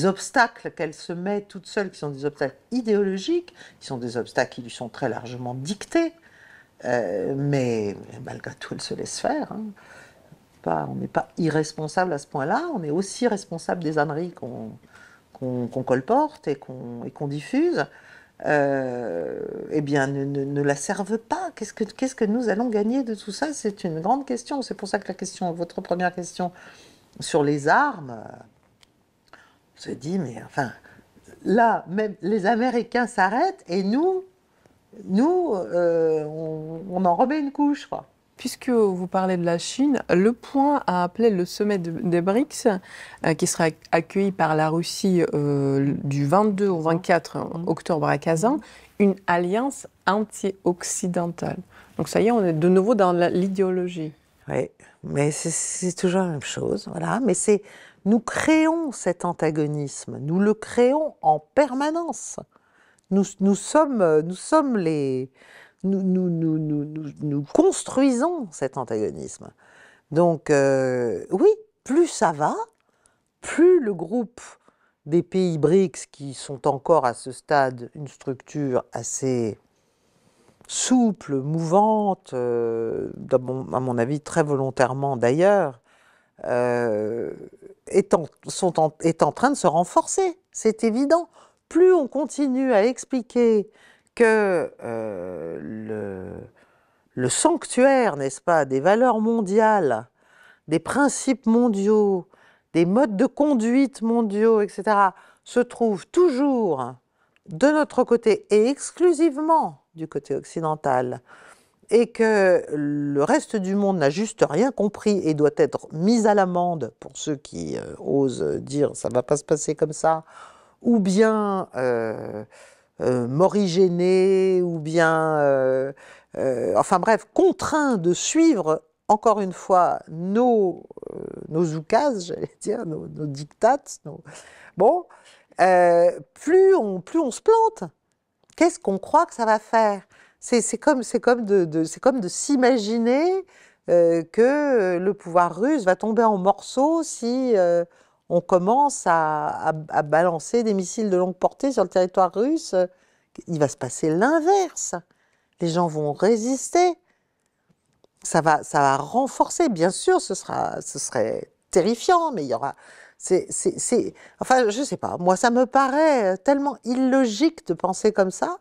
obstacles qu'elle se met toute seule, qui sont des obstacles idéologiques, qui sont des obstacles qui lui sont très largement dictés, euh, mais malgré tout, elle se laisse faire. Hein. Pas, on n'est pas irresponsable à ce point-là, on est aussi responsable des âneries qu'on colporte et qu'on diffuse. Euh, eh bien, ne, la servent pas. Qu'est-ce que nous allons gagner de tout ça C'est une grande question. C'est pour ça que la question, votre première question sur les armes, on se dit, mais enfin, là, même les Américains s'arrêtent et nous, nous, euh, on, en remet une couche. Puisque vous parlez de la Chine, le point a appelé le sommet des BRICS, euh, qui sera accueilli par la Russie euh, du 22 au 24 octobre à Kazan, une alliance anti-occidentale. Donc ça y est, on est de nouveau dans l'idéologie. Oui, mais c'est toujours la même chose, voilà. Mais c'est nous créons cet antagonisme, nous le créons en permanence. Nous, sommes, nous sommes les, nous, nous, nous, nous construisons cet antagonisme. Donc euh, oui, plus ça va, plus le groupe des pays BRICS qui sont encore à ce stade une structure assez souple, mouvante, euh, à, mon, avis très volontairement d'ailleurs, euh, est, en, train de se renforcer. C'est évident. Plus on continue à expliquer que euh, le, sanctuaire, n'est-ce pas, des valeurs mondiales, des principes mondiaux, des modes de conduite mondiaux, etc., se trouve toujours de notre côté et exclusivement du côté occidental et que le reste du monde n'a juste rien compris et doit être mis à l'amende pour ceux qui euh, osent dire ça ne va pas se passer comme ça, ou bien euh, euh, morigéné, ou bien, enfin bref, contraint de suivre encore une fois nos, nos oukases, j'allais dire, nos, nos bon, plus, on, plus on se plante qu'est-ce qu'on croit que ça va faire C'est comme, comme de, s'imaginer euh, que le pouvoir russe va tomber en morceaux si euh, on commence à, à, balancer des missiles de longue portée sur le territoire russe. Il va se passer l'inverse. Les gens vont résister. Ça va, ça va renforcer, bien sûr, ce, sera, ce serait terrifiant, mais il y aura, enfin, je ne sais pas. Moi, ça me paraît euh, tellement illogique de penser comme ça,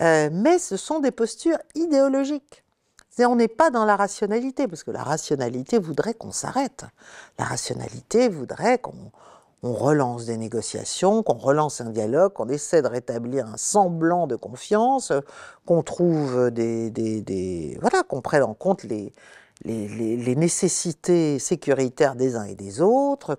euh, mais ce sont des postures idéologiques. on n'est pas dans la rationalité, parce que la rationalité voudrait qu'on s'arrête. La rationalité voudrait qu'on relance des négociations, qu'on relance un dialogue, qu'on essaie de rétablir un semblant de confiance, qu'on trouve des voilà, qu'on prenne en compte les, les, nécessités sécuritaires des uns et des autres.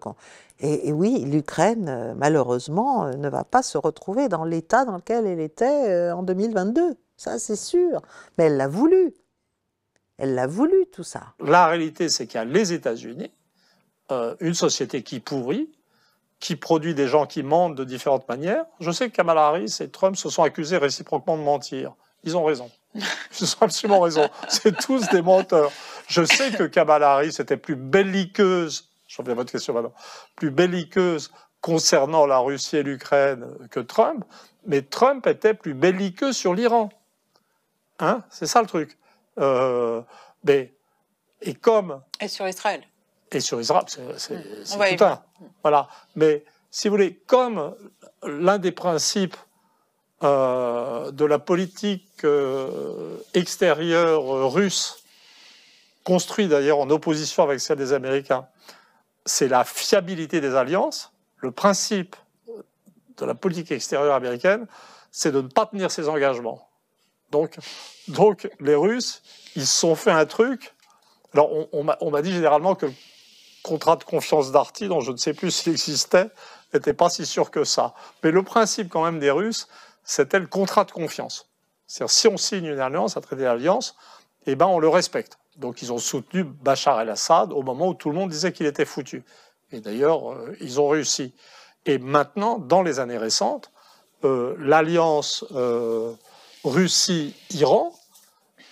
Et, oui, l'Ukraine, euh, malheureusement, euh, ne va pas se retrouver dans l'état dans lequel elle était euh, en 2022. Ça, c'est sûr. Mais elle l'a voulu. Elle l'a voulu, tout ça. La réalité, c'est qu'il y a les États-Unis, une société qui pourrit, qui produit des gens qui mentent de différentes manières. Je sais que Kamala Harris et Trump se sont accusés réciproquement de mentir. Ils ont raison. Ils ont absolument raison. C'est tous des menteurs. Je sais que Kamala Harris était plus belliqueuse, je reviens à votre question maintenant, plus belliqueuse concernant la Russie et l'Ukraine que Trump, mais Trump était plus belliqueux sur l'Iran. Hein C'est ça le truc. Euh, mais, et comme. Et sur Israël. Et sur Israël, c'est mm. tout un. Voilà. Mais si vous voulez, comme l'un des principes euh, de la politique euh, extérieure euh, russe construit d'ailleurs en opposition avec celle des Américains, c'est la fiabilité des alliances. Le principe de la politique extérieure américaine, c'est de ne pas tenir ses engagements. Donc, donc les Russes, ils se sont fait un truc. Alors, on, on m'a dit généralement que contrat de confiance d'Arty, dont je ne sais plus s'il existait, n'était pas si sûr que ça. Mais le principe quand même des Russes, c'était le contrat de confiance. C'est-à-dire, si on signe une alliance, un traité d'alliance, eh ben, on le respecte. Donc ils ont soutenu Bachar el-Assad au moment où tout le monde disait qu'il était foutu. Et d'ailleurs, euh, ils ont réussi. Et maintenant, dans les années récentes, euh, l'alliance euh, Russie-Iran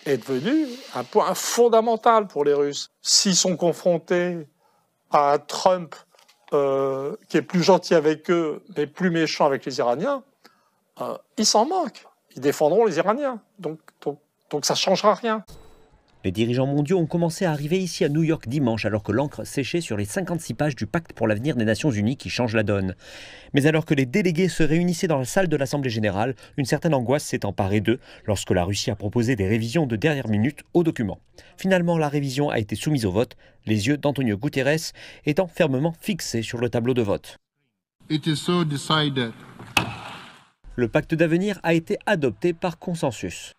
est devenue un point fondamental pour les Russes. S'ils sont confrontés à un Trump qui est plus gentil avec eux, mais plus méchant avec les Iraniens, ils s'en manquent. Ils défendront les Iraniens. Donc, donc ça ne changera rien. Les dirigeants mondiaux ont commencé à arriver ici à New York dimanche alors que l'encre séchait sur les 56 pages du pacte pour l'avenir des Nations Unies qui change la donne. Mais alors que les délégués se réunissaient dans la salle de l'Assemblée générale, une certaine angoisse s'est emparée d'eux lorsque la Russie a proposé des révisions de dernière minute au document. Finalement, la révision a été soumise au vote, les yeux d'Antonio Guterres étant fermement fixés sur le tableau de vote. Le pacte d'avenir a été adopté par consensus.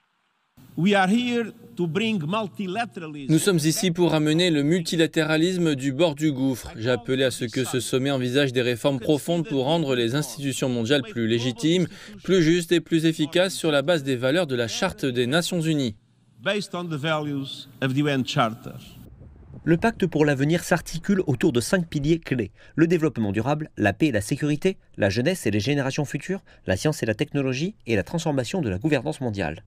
Nous sommes ici pour amener le multilatéralisme du bord du gouffre. J'ai appelé à ce que ce sommet envisage des réformes profondes pour rendre les institutions mondiales plus légitimes, plus justes et plus efficaces sur la base des valeurs de la Charte des Nations Unies. Le pacte pour l'avenir s'articule autour de cinq piliers clés. Le développement durable, la paix et la sécurité, la jeunesse et les générations futures, la science et la technologie et la transformation de la gouvernance mondiale.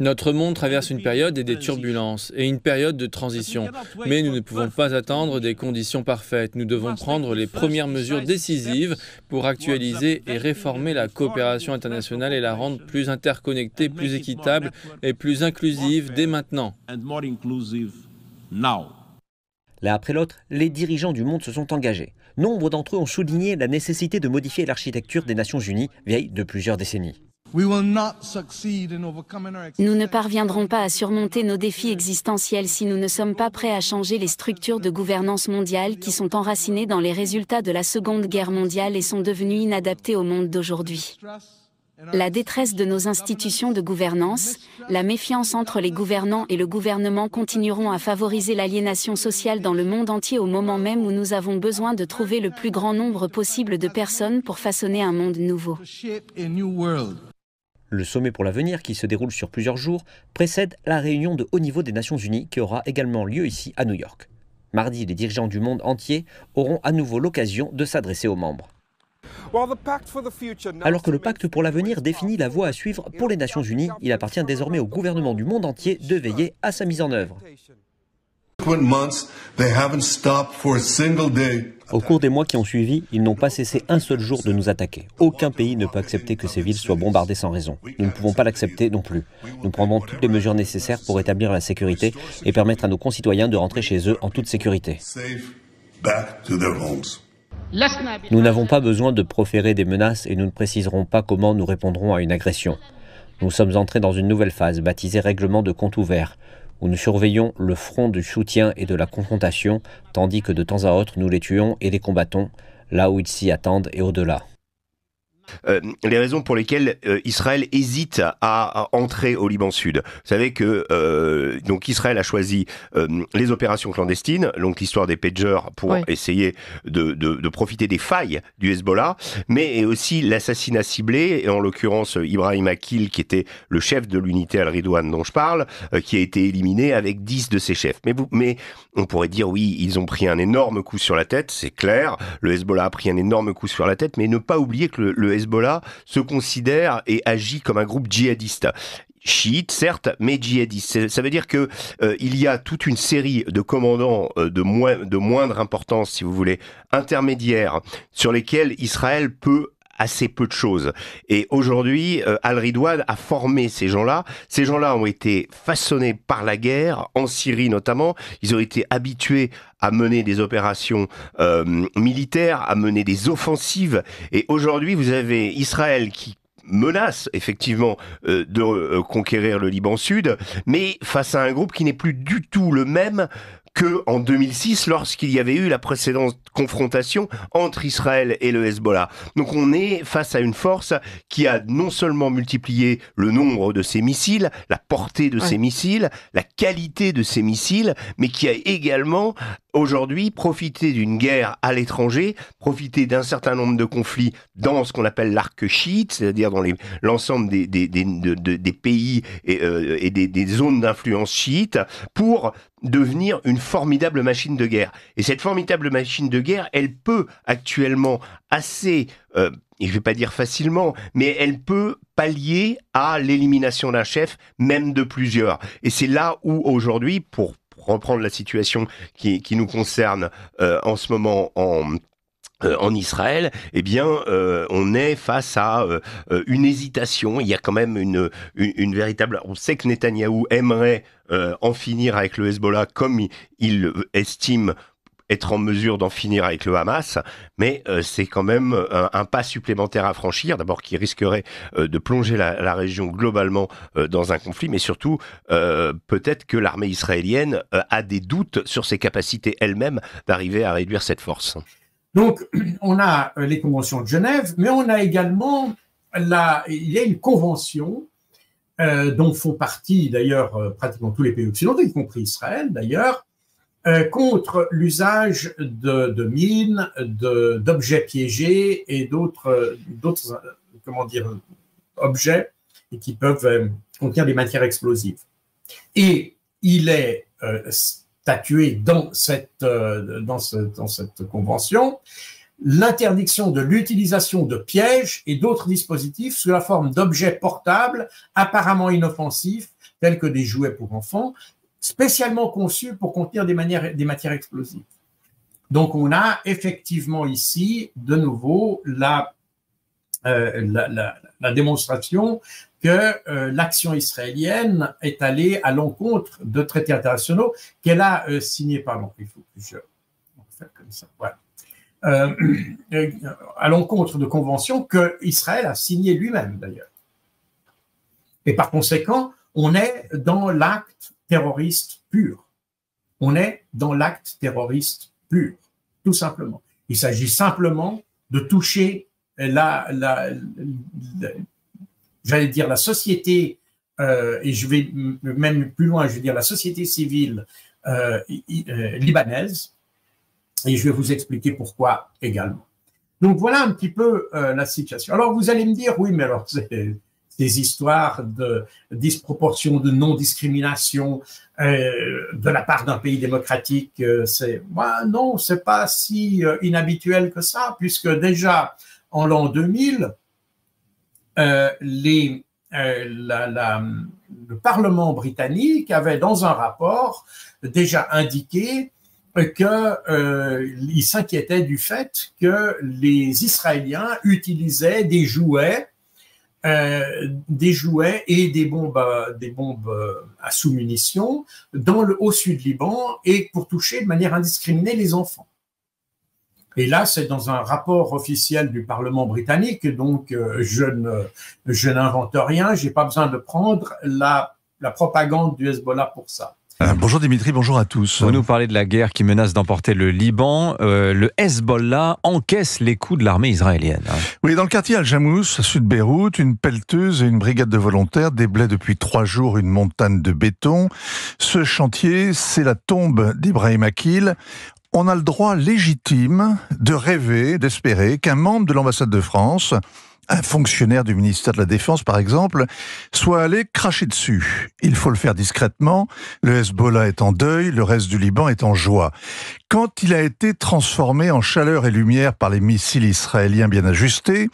Notre monde traverse une période et des turbulences et une période de transition. Mais nous ne pouvons pas attendre des conditions parfaites. Nous devons prendre les premières mesures décisives pour actualiser et réformer la coopération internationale et la rendre plus interconnectée, plus équitable et plus inclusive dès maintenant. L'un après l'autre, les dirigeants du monde se sont engagés nombre d'entre eux ont souligné la nécessité de modifier l'architecture des Nations Unies, vieille de plusieurs décennies. Nous ne parviendrons pas à surmonter nos défis existentiels si nous ne sommes pas prêts à changer les structures de gouvernance mondiale qui sont enracinées dans les résultats de la Seconde Guerre mondiale et sont devenues inadaptées au monde d'aujourd'hui la détresse de nos institutions de gouvernance, la méfiance entre les gouvernants et le gouvernement continueront à favoriser l'aliénation sociale dans le monde entier au moment même où nous avons besoin de trouver le plus grand nombre possible de personnes pour façonner un monde nouveau. Le sommet pour l'avenir, qui se déroule sur plusieurs jours, précède la réunion de haut niveau des Nations Unies qui aura également lieu ici à New York. Mardi, les dirigeants du monde entier auront à nouveau l'occasion de s'adresser aux membres. Alors que le pacte pour l'avenir définit la voie à suivre pour les Nations Unies, il appartient désormais au gouvernement du monde entier de veiller à sa mise en œuvre. Au cours des mois qui ont suivi, ils n'ont pas cessé un seul jour de nous attaquer. Aucun pays ne peut accepter que ces villes soient bombardées sans raison. Nous ne pouvons pas l'accepter non plus. Nous prendrons toutes les mesures nécessaires pour établir la sécurité et permettre à nos concitoyens de rentrer chez eux en toute sécurité. Nous n'avons pas besoin de proférer des menaces et nous ne préciserons pas comment nous répondrons à une agression. Nous sommes entrés dans une nouvelle phase baptisée règlement de compte ouvert, où nous surveillons le front du soutien et de la confrontation, tandis que de temps à autre nous les tuons et les combattons, là où ils s'y attendent et au-delà. Euh, les raisons pour lesquelles euh, Israël hésite à, entrer au Liban Sud. Vous savez que euh, donc Israël a choisi les opérations clandestines, donc l'histoire des pagers pour essayer de, profiter des failles du Hezbollah, mais aussi l'assassinat ciblé, et en l'occurrence Ibrahim Akil, qui était le chef de l'unité Al-Ridouane dont je parle, qui a été éliminé avec 10 de ses chefs. Mais, on pourrait dire oui, ils ont pris un énorme coup sur la tête, c'est clair, le Hezbollah a pris un énorme coup sur la tête, mais ne pas oublier que le Hezbollah se considère et agit comme un groupe djihadiste chiite, certes, mais djihadiste. Ça veut dire que euh, il y a toute une série de commandants euh, de, moins, de moindre importance, si vous voulez, intermédiaires, sur lesquels Israël peut assez peu de choses. Et aujourd'hui, euh, Al-Ridouane a formé ces gens-là. Ces gens-là ont été façonnés par la guerre, en Syrie notamment. Ils ont été habitués à mener des opérations euh, militaires, à mener des offensives. Et aujourd'hui, vous avez Israël qui menace effectivement euh, de conquérir le Liban Sud, mais face à un groupe qui n'est plus du tout le même que en 2006 lorsqu'il y avait eu la précédente confrontation entre Israël et le Hezbollah. Donc on est face à une force qui a non seulement multiplié le nombre de ses missiles, la portée de ses missiles, la qualité de ses missiles, mais qui a également aujourd'hui, profiter d'une guerre à l'étranger, profiter d'un certain nombre de conflits dans ce qu'on appelle l'arc chiite, c'est-à-dire dans l'ensemble des, des, pays et, euh, et des, zones d'influence chiite, pour devenir une formidable machine de guerre. Et cette formidable machine de guerre, elle peut actuellement assez... Euh, je ne vais pas dire facilement, mais elle peut pallier à l'élimination d'un chef, même de plusieurs. Et c'est là où aujourd'hui, pour reprendre la situation qui, nous concerne euh, en ce moment en euh, en Israël, eh bien, euh, on est face à une hésitation. Il y a quand même une, une, véritable. On sait que Netanyahou aimerait en finir avec le Hezbollah, comme il estime être en mesure d'en finir avec le Hamas, mais euh, c'est quand même euh, un, pas supplémentaire à franchir, d'abord qui risquerait euh, de plonger la, région globalement dans un conflit, mais surtout peut-être que l'armée israélienne a des doutes sur ses capacités elle-même d'arriver à réduire cette force. Donc, on a les conventions de Genève, mais on a également, la, il y a une convention dont font partie d'ailleurs pratiquement tous les pays occidentaux, y compris Israël d'ailleurs, euh, contre l'usage de, mines, d'objets piégés et d'autres, euh, comment dire, objets qui peuvent euh, contenir des matières explosives. Et il est statué dans cette, dans cette convention l'interdiction de l'utilisation de pièges et d'autres dispositifs sous la forme d'objets portables apparemment inoffensifs tels que des jouets pour enfants spécialement conçus pour contenir des, matières explosives. Donc, on a effectivement ici, de nouveau, la, euh, démonstration que euh, l'action israélienne est allée à l'encontre de traités internationaux qu'elle a euh, signés. Pardon, il faut que Voilà. à l'encontre de conventions que Israël a signées lui-même, d'ailleurs. Et par conséquent, on est dans l'acte terroriste pur. On est dans l'acte terroriste pur, tout simplement. Il s'agit simplement de toucher euh, la, j'allais dire la société, euh, et je vais même plus loin, je vais dire la société civile euh, libanaise, et je vais vous expliquer pourquoi également. Donc voilà un petit peu la situation. Alors vous allez me dire, oui, mais alors c'est des histoires de disproportion, de non-discrimination euh, de la part d'un pays démocratique, euh, c'est n'est non, c'est pas si euh, inhabituel que ça, puisque déjà en l'an 2000, les, le Parlement britannique avait dans un rapport déjà indiqué qu'il s'inquiétait du fait que les Israéliens utilisaient des jouets euh, des jouets et des bombes, à, euh, sous-munitions dans le, haut sud Liban et pour toucher de manière indiscriminée les enfants. Et là, c'est dans un rapport officiel du Parlement britannique, donc euh, je, ne, je n'invente rien, j'ai pas besoin de prendre la, la propagande du Hezbollah pour ça. Euh, bonjour Dimitri, bonjour à tous. Vous nous parler de la guerre qui menace d'emporter le Liban. Euh, le Hezbollah encaisse les coups de l'armée israélienne. Oui, dans le quartier Al-Jamous, à sud Beyrouth, une pelleteuse et une brigade de volontaires déblaient depuis trois jours une montagne de béton. Ce chantier, c'est la tombe d'Ibrahim Akil on a le droit légitime de rêver, d'espérer qu'un membre de l'ambassade de France un fonctionnaire du ministère de la Défense, par exemple, soit allé cracher dessus. Il faut le faire discrètement. Le Hezbollah est en deuil, le reste du Liban est en joie. Quand il a été transformé en chaleur et lumière par les missiles israéliens bien ajustés,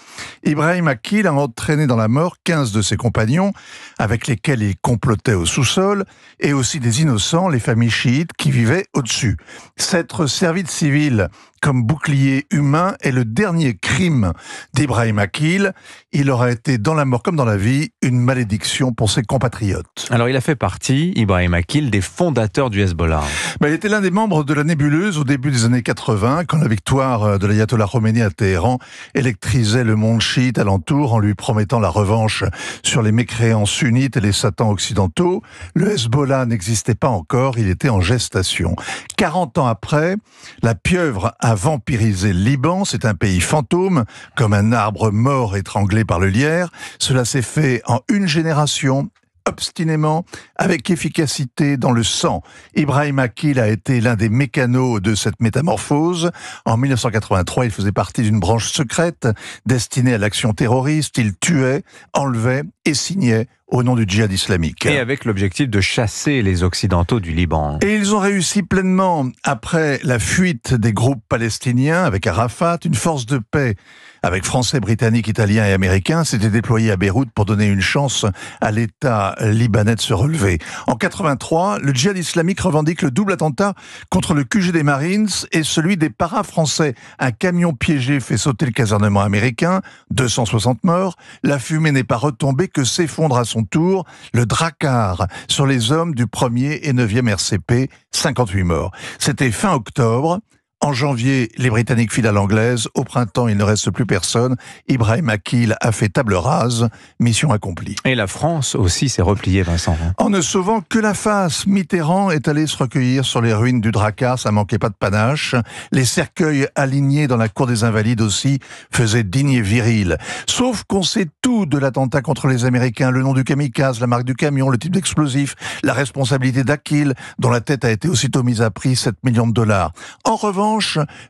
Ibrahim Akil a entraîné dans la mort 15 de ses compagnons, avec lesquels il complotait au sous-sol, et aussi des innocents, les familles chiites, qui vivaient au-dessus. S'être servi de civil comme bouclier humain est le dernier crime d'Ibrahim Akil. Il aura été, dans la mort comme dans la vie, une malédiction pour ses compatriotes. Alors il a fait partie, Ibrahim Akil, des fondateurs du Hezbollah. Ben, il était l'un des membres de la nébuleuse au début des années 80, quand la victoire euh, de l'ayatollah Khomeini à Téhéran électrisait le monde chiite alentour en lui promettant la revanche sur les mécréants sunnites et les satans occidentaux, le Hezbollah n'existait pas encore, il était en gestation. 40 ans après, la pieuvre a vampirisé le Liban, c'est un pays fantôme, comme un arbre mort étranglé par le lierre. Cela s'est fait en une génération, obstinément, avec efficacité dans le sang. Ibrahim Akil a été l'un des mécanos de cette métamorphose. En 1983, il faisait partie d'une branche secrète destinée à l'action terroriste. Il tuait, enlevait et signait au nom du djihad islamique. Et avec l'objectif de chasser les Occidentaux du Liban. Et ils ont réussi pleinement après la fuite des groupes palestiniens avec Arafat, une force de paix avec Français, Britanniques, Italiens et Américains, s'était déployé à Beyrouth pour donner une chance à l'État libanais de se relever. En 83, le djihad islamique revendique le double attentat contre le QG des Marines et celui des para français Un camion piégé fait sauter le casernement américain, 260 morts, la fumée n'est pas retombée que s'effondre à son tour le Drakkar sur les hommes du 1er et 9e RCP, 58 morts. C'était fin octobre, en janvier, les Britanniques filent à l'anglaise. Au printemps, il ne reste plus personne. Ibrahim Akil a fait table rase. Mission accomplie. Et la France aussi s'est repliée, Vincent. Hein. En ne sauvant que la face, Mitterrand est allé se recueillir sur les ruines du Dracar. Ça manquait pas de panache. Les cercueils alignés dans la cour des Invalides aussi faisaient digne et viril. Sauf qu'on sait tout de l'attentat contre les Américains. Le nom du kamikaze, la marque du camion, le type d'explosif, la responsabilité d'Akil, dont la tête a été aussitôt mise à prix 7 millions de dollars. En revanche,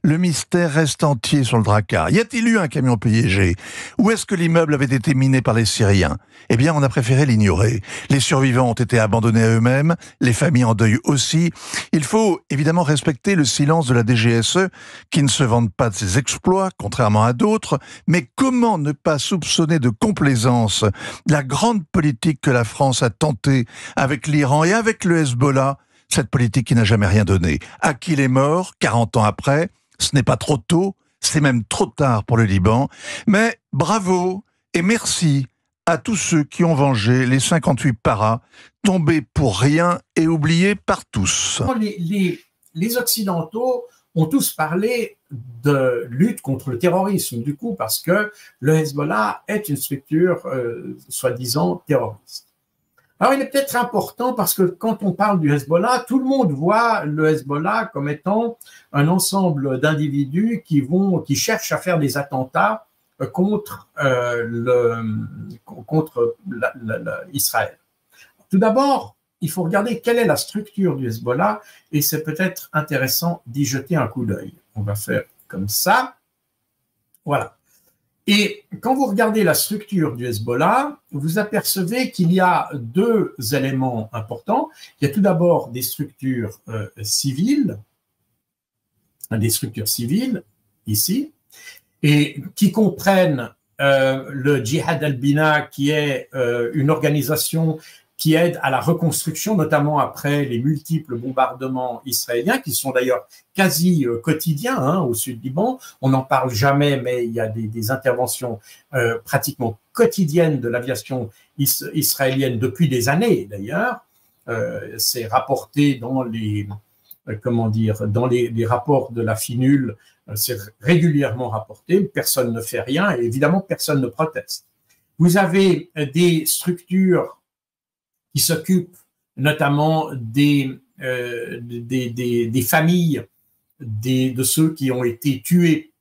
le mystère reste entier sur le Drakkar. Y a-t-il eu un camion piégé Où est-ce que l'immeuble avait été miné par les Syriens Eh bien, on a préféré l'ignorer. Les survivants ont été abandonnés à eux-mêmes, les familles en deuil aussi. Il faut évidemment respecter le silence de la DGSE, qui ne se vante pas de ses exploits, contrairement à d'autres, mais comment ne pas soupçonner de complaisance la grande politique que la France a tentée avec l'Iran et avec le Hezbollah cette politique qui n'a jamais rien donné. À qui il est mort, 40 ans après, ce n'est pas trop tôt, c'est même trop tard pour le Liban. Mais bravo et merci à tous ceux qui ont vengé les 58 paras, tombés pour rien et oubliés par tous. Les, Occidentaux ont tous parlé de lutte contre le terrorisme, du coup, parce que le Hezbollah est une structure euh, soi-disant terroriste. Alors, il est peut-être important parce que quand on parle du Hezbollah, tout le monde voit le Hezbollah comme étant un ensemble d'individus qui vont, qui cherchent à faire des attentats euh, contre euh, contre Israël. Tout d'abord, il faut regarder quelle est la structure du Hezbollah et c'est peut-être intéressant d'y jeter un coup d'œil. On va faire comme ça. Voilà. Et quand vous regardez la structure du Hezbollah, vous apercevez qu'il y a deux éléments importants. Il y a tout d'abord des structures euh, civiles, des structures civiles ici, et qui comprennent euh, le Jihad al-Bina, qui est euh, une organisation qui aide à la reconstruction, notamment après les multiples bombardements israéliens, qui sont d'ailleurs quasi euh, quotidiens hein, au sud du Liban. On n'en parle jamais, mais il y a des, interventions euh, pratiquement quotidiennes de l'aviation israélienne depuis des années d'ailleurs. Euh, c'est rapporté dans les comment dire dans les, les, rapports de la Finul. C'est régulièrement rapporté. Personne ne fait rien et évidemment personne ne proteste. Vous avez des structures qui s'occupe notamment euh, des, des, familles de ceux qui ont été tués,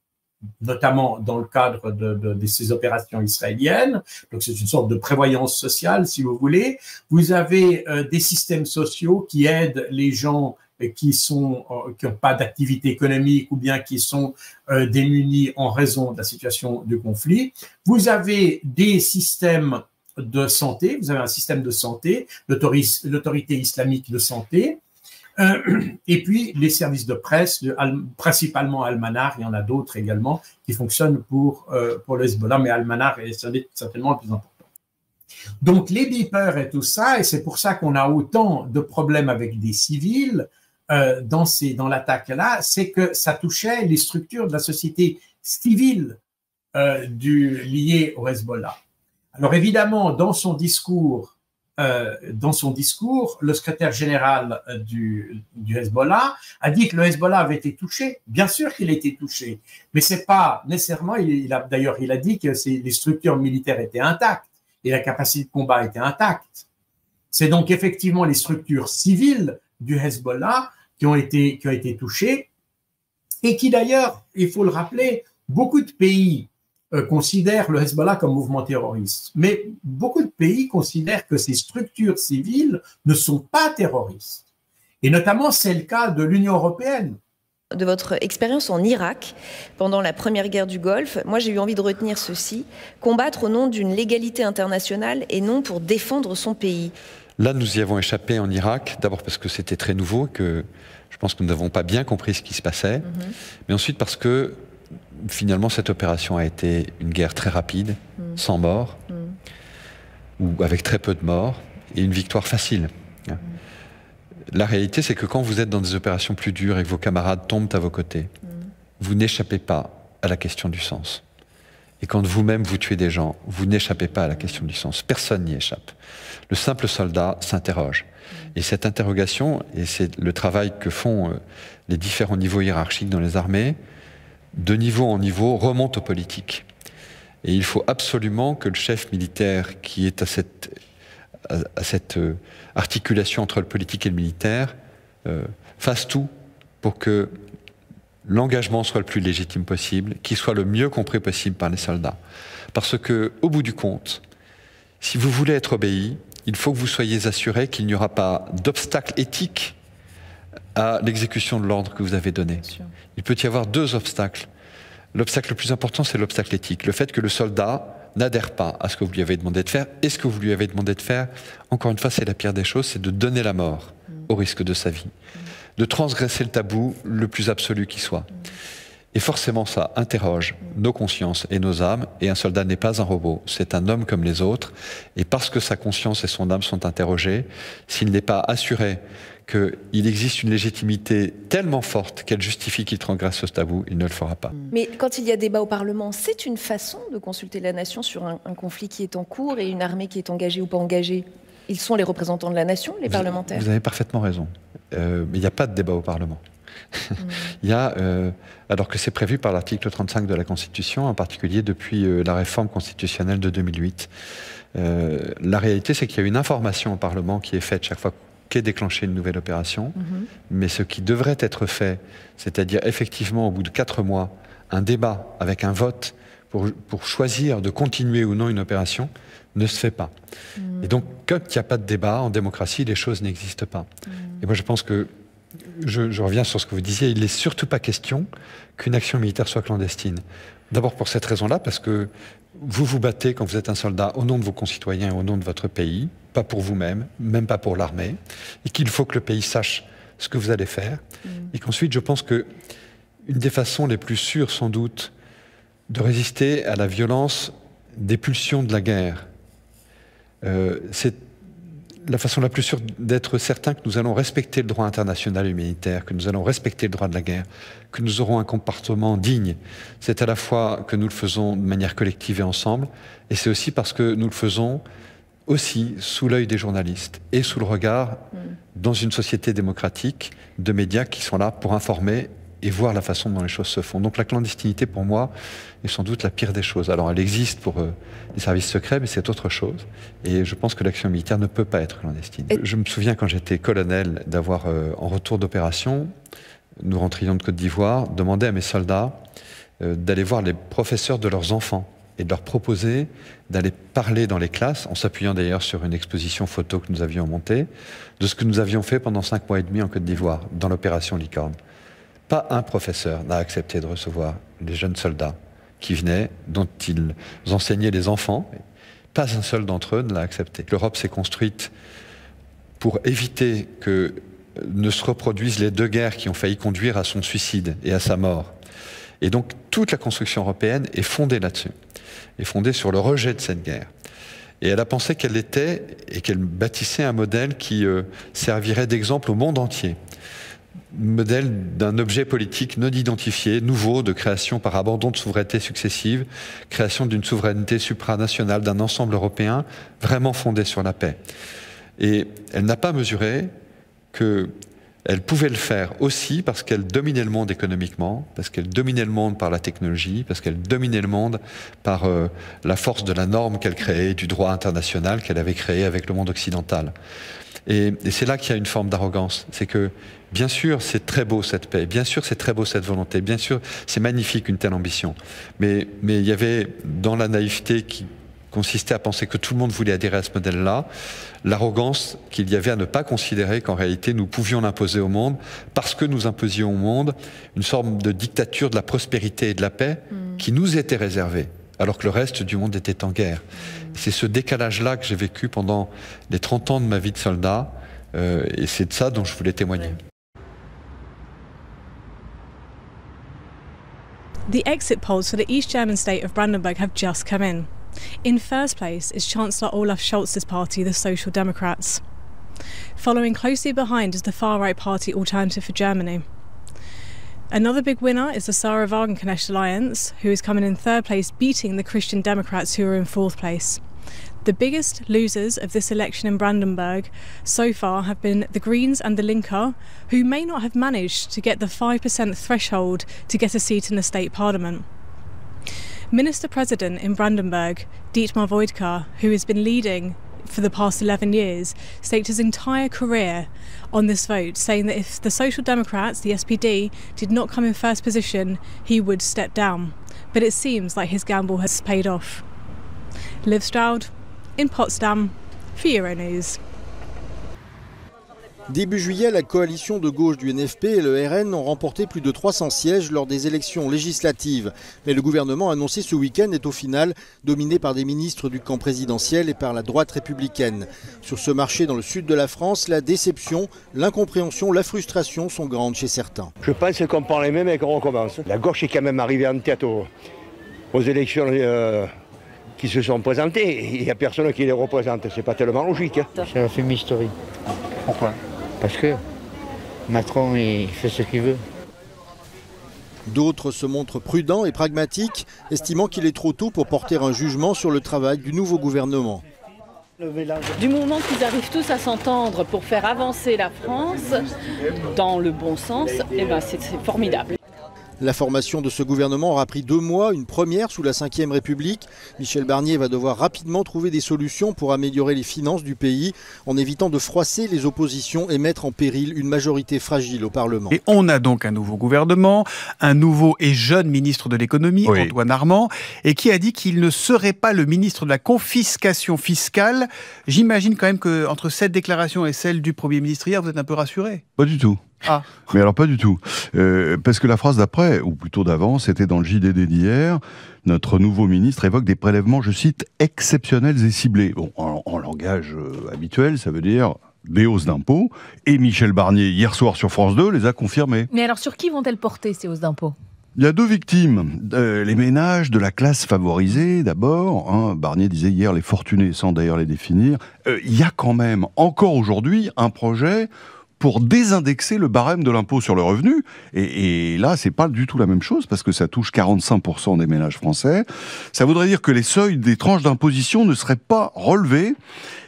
notamment dans le cadre de, ces opérations israéliennes. Donc c'est une sorte de prévoyance sociale, si vous voulez. Vous avez euh, des systèmes sociaux qui aident les gens euh, qui sont qui n'ont pas d'activité économique ou bien qui sont démunis en raison de la situation du conflit. Vous avez des systèmes de santé, vous avez un système de santé, l'autorité islamique de santé, euh, et puis les services de presse, principalement Almanar, il y en a d'autres également qui fonctionnent pour, euh, pour le Hezbollah, mais Almanar est certainement le plus important. Donc les beepers et tout ça, et c'est pour ça qu'on a autant de problèmes avec des civils euh, dans, dans l'attaque-là, c'est que ça touchait les structures de la société civile du, liées au Hezbollah. Alors évidemment, dans son discours, euh, dans son discours, le secrétaire général euh, du, du, Hezbollah a dit que le Hezbollah avait été touché. Bien sûr qu'il a été touché, mais c'est pas nécessairement. Il, a d'ailleurs, il a dit que les structures militaires étaient intactes et la capacité de combat était intacte. C'est donc effectivement les structures civiles du Hezbollah qui ont été qui ont été touchées et qui d'ailleurs, il faut le rappeler, beaucoup de pays euh, considèrent le Hezbollah comme mouvement terroriste. Mais beaucoup de pays considèrent que ces structures civiles ne sont pas terroristes. Et notamment, c'est le cas de l'Union européenne. De votre expérience en Irak pendant la première guerre du Golfe, moi j'ai eu envie de retenir ceci, combattre au nom d'une légalité internationale et non pour défendre son pays. Là, nous y avons échappé en Irak, d'abord parce que c'était très nouveau, que je pense que nous n'avons pas bien compris ce qui se passait, mhm. mais ensuite parce que finalement, cette opération a été une guerre très rapide, mm. sans mort, mm. ou avec très peu de morts, et une victoire facile. Mm. La réalité, c'est que quand vous êtes dans des opérations plus dures et que vos camarades tombent à vos côtés, vous n'échappez pas à la question du sens. Et quand vous-même vous tuez des gens, vous n'échappez pas à la question du sens. Personne n'y échappe. Le simple soldat s'interroge. Et cette interrogation, et c'est le travail que font euh, les différents niveaux hiérarchiques dans les armées, de niveau en niveau, remonte aux politiques. Et il faut absolument que le chef militaire qui est à cette, euh, articulation entre le politique et le militaire euh, fasse tout pour que l'engagement soit le plus légitime possible, qu'il soit le mieux compris possible par les soldats. Parce que, au bout du compte, si vous voulez être obéi, il faut que vous soyez assuré qu'il n'y aura pas d'obstacle éthique à l'exécution de l'ordre que vous avez donné. Il peut y avoir deux obstacles. L'obstacle le plus important, c'est l'obstacle éthique. Le fait que le soldat n'adhère pas à ce que vous lui avez demandé de faire. Et ce que vous lui avez demandé de faire, encore une fois, c'est la pire des choses, c'est de donner la mort mm. au risque de sa vie. Mm. De transgresser le tabou le plus absolu qui soit. Mm. Et forcément, ça interroge nos consciences et nos âmes. Et un soldat n'est pas un robot, c'est un homme comme les autres. Et parce que sa conscience et son âme sont interrogées, s'il n'est pas assuré qu'il existe une légitimité tellement forte qu'elle justifie qu'il transgresse ce tabou, il ne le fera pas. Mais quand il y a débat au Parlement, c'est une façon de consulter la nation sur un, conflit qui est en cours et une armée qui est engagée ou pas engagée ils sont les représentants de la nation, les parlementaires. Vous avez parfaitement raison. Euh, mais il n'y a pas de débat au Parlement. Mm. il y a, euh, alors que c'est prévu par l'article 35 de la Constitution, en particulier depuis euh, la réforme constitutionnelle de 2008. la réalité, c'est qu'il y a une information au Parlement qui est faite chaque fois qu'est déclencher une nouvelle opération. Mhm. Mais ce qui devrait être fait, c'est-à-dire effectivement au bout de quatre mois, un débat avec un vote pour, choisir de continuer ou non une opération, ne se fait pas. Mhm. Et donc, quand il n'y a pas de débat en démocratie, les choses n'existent pas. Mhm. Et moi, je pense que je, reviens sur ce que vous disiez, il n'est surtout pas question qu'une action militaire soit clandestine. D'abord pour cette raison-là, parce que vous vous battez quand vous êtes un soldat au nom de vos concitoyens, au nom de votre pays, pas pour vous-même, même pas pour l'armée, et qu'il faut que le pays sache ce que vous allez faire. Mm. Et qu'ensuite, je pense que une des façons les plus sûres, sans doute, de résister à la violence des pulsions de la guerre, euh, c'est la façon la plus sûre d'être certain que nous allons respecter le droit international humanitaire, que nous allons respecter le droit de la guerre, que nous aurons un comportement digne, c'est à la fois que nous le faisons de manière collective et ensemble, et c'est aussi parce que nous le faisons aussi sous l'œil des journalistes et sous le regard, mm. dans une société démocratique, de médias qui sont là pour informer et voir la façon dont les choses se font. Donc la clandestinité, pour moi, est sans doute la pire des choses. Alors elle existe pour les euh, services secrets, mais c'est autre chose. Et je pense que l'action militaire ne peut pas être clandestine. Je me souviens quand j'étais colonel d'avoir, euh, en retour d'opération, nous rentrions de Côte d'Ivoire, demandé à mes soldats euh, d'aller voir les professeurs de leurs enfants et de leur proposer d'aller parler dans les classes, en s'appuyant d'ailleurs sur une exposition photo que nous avions montée, de ce que nous avions fait pendant cinq mois et demi en Côte d'Ivoire, dans l'opération Licorne. Pas un professeur n'a accepté de recevoir les jeunes soldats qui venaient, dont ils enseignaient les enfants. Pas un seul d'entre eux ne l'a accepté. L'Europe s'est construite pour éviter que ne se reproduisent les deux guerres qui ont failli conduire à son suicide et à sa mort. Et donc toute la construction européenne est fondée là-dessus, est fondée sur le rejet de cette guerre. Et elle a pensé qu'elle était et qu'elle bâtissait un modèle qui euh, servirait d'exemple au monde entier modèle d'un objet politique non identifié, nouveau, de création par abandon de souveraineté successive, création d'une souveraineté supranationale, d'un ensemble européen vraiment fondé sur la paix. Et elle n'a pas mesuré que elle pouvait le faire aussi parce qu'elle dominait le monde économiquement, parce qu'elle dominait le monde par la technologie, parce qu'elle dominait le monde par euh, la force de la norme qu'elle créait, du droit international qu'elle avait créé avec le monde occidental. Et, c'est là qu'il y a une forme d'arrogance. C'est que, bien sûr, c'est très beau cette paix, bien sûr, c'est très beau cette volonté, bien sûr, c'est magnifique une telle ambition. Mais, il y avait dans la naïveté qui consistait à penser que tout le monde voulait adhérer à ce modèle-là, l'arrogance qu'il y avait à ne pas considérer qu'en réalité nous pouvions l'imposer au monde, parce que nous imposions au monde une forme de dictature de la prospérité et de la paix mm. qui nous était réservée, alors que le reste du monde était en guerre. c'est ce décalage-là que j'ai vécu pendant les 30 ans de ma vie de soldat, euh, et c'est de ça dont je voulais témoigner. The exit polls for the East German state of Brandenburg have just come in. In first place is Chancellor Olaf Scholz's party, the Social Democrats. Following closely behind is the far right party Alternative for Germany. Another big winner is the Sarah Wagenknecht Alliance, who is coming in third place, beating the Christian Democrats, who are in fourth place. The biggest losers of this election in Brandenburg so far have been the Greens and the Linker, who may not have managed to get the 5% threshold to get a seat in the state parliament. Minister President in Brandenburg, Dietmar Voidkar, who has been leading for the past 11 years, staked his entire career on this vote, saying that if the Social Democrats, the SPD, did not come in first position, he would step down. But it seems like his gamble has paid off. Liv Stroud, Potsdam Début juillet, la coalition de gauche du NFP et le RN ont remporté plus de 300 sièges lors des élections législatives. Mais le gouvernement annoncé ce week-end est au final dominé par des ministres du camp présidentiel et par la droite républicaine. Sur ce marché dans le sud de la France, la déception, l'incompréhension, la frustration sont grandes chez certains. Je pense qu'on parle les mêmes et qu'on recommence. La gauche est quand même arrivée en tête aux, aux élections euh, qui se sont présentés. Il n'y a personne qui les représente. C'est pas tellement logique. Hein. C'est C'est la fumisterie. Pourquoi Parce que Macron, il fait ce qu'il veut. D'autres se montrent prudents et pragmatiques, estimant qu'il est trop tôt pour porter un jugement sur le travail du nouveau gouvernement. Du moment qu'ils arrivent tous à s'entendre pour faire avancer la France dans le bon sens, eh ben c'est formidable. La formation de ce gouvernement aura pris deux mois, une première sous la Ve République. Michel Barnier va devoir rapidement trouver des solutions pour améliorer les finances du pays en évitant de froisser les oppositions et mettre en péril une majorité fragile au Parlement. Et on a donc un nouveau gouvernement, un nouveau et jeune ministre de l'économie, Antoine Armand, et qui a dit qu'il ne serait pas le ministre de la confiscation fiscale. J'imagine quand même qu'entre cette déclaration et celle du Premier ministre hier, vous êtes un peu rassuré. Pas du tout. Ah. Mais alors pas du tout. Euh, parce que la phrase d'après, ou plutôt d'avant, c'était dans le JDD d'hier, notre nouveau ministre évoque des prélèvements, je cite, exceptionnels et ciblés. Bon, en, langage euh, habituel, ça veut dire des hausses d'impôts. Et Michel Barnier, hier soir sur France 2, les a confirmés. Mais alors sur qui vont-elles porter ces hausses d'impôts il y a deux victimes. Euh, les ménages de la classe favorisée, d'abord. Hein. Barnier disait hier les fortunés, sans d'ailleurs les définir. Il y a quand même, encore aujourd'hui, un projet pour désindexer le barème de l'impôt sur le revenu. Et, là, c'est pas du tout la même chose parce que ça touche 45% des ménages français. Ça voudrait dire que les seuils des tranches d'imposition ne seraient pas relevés.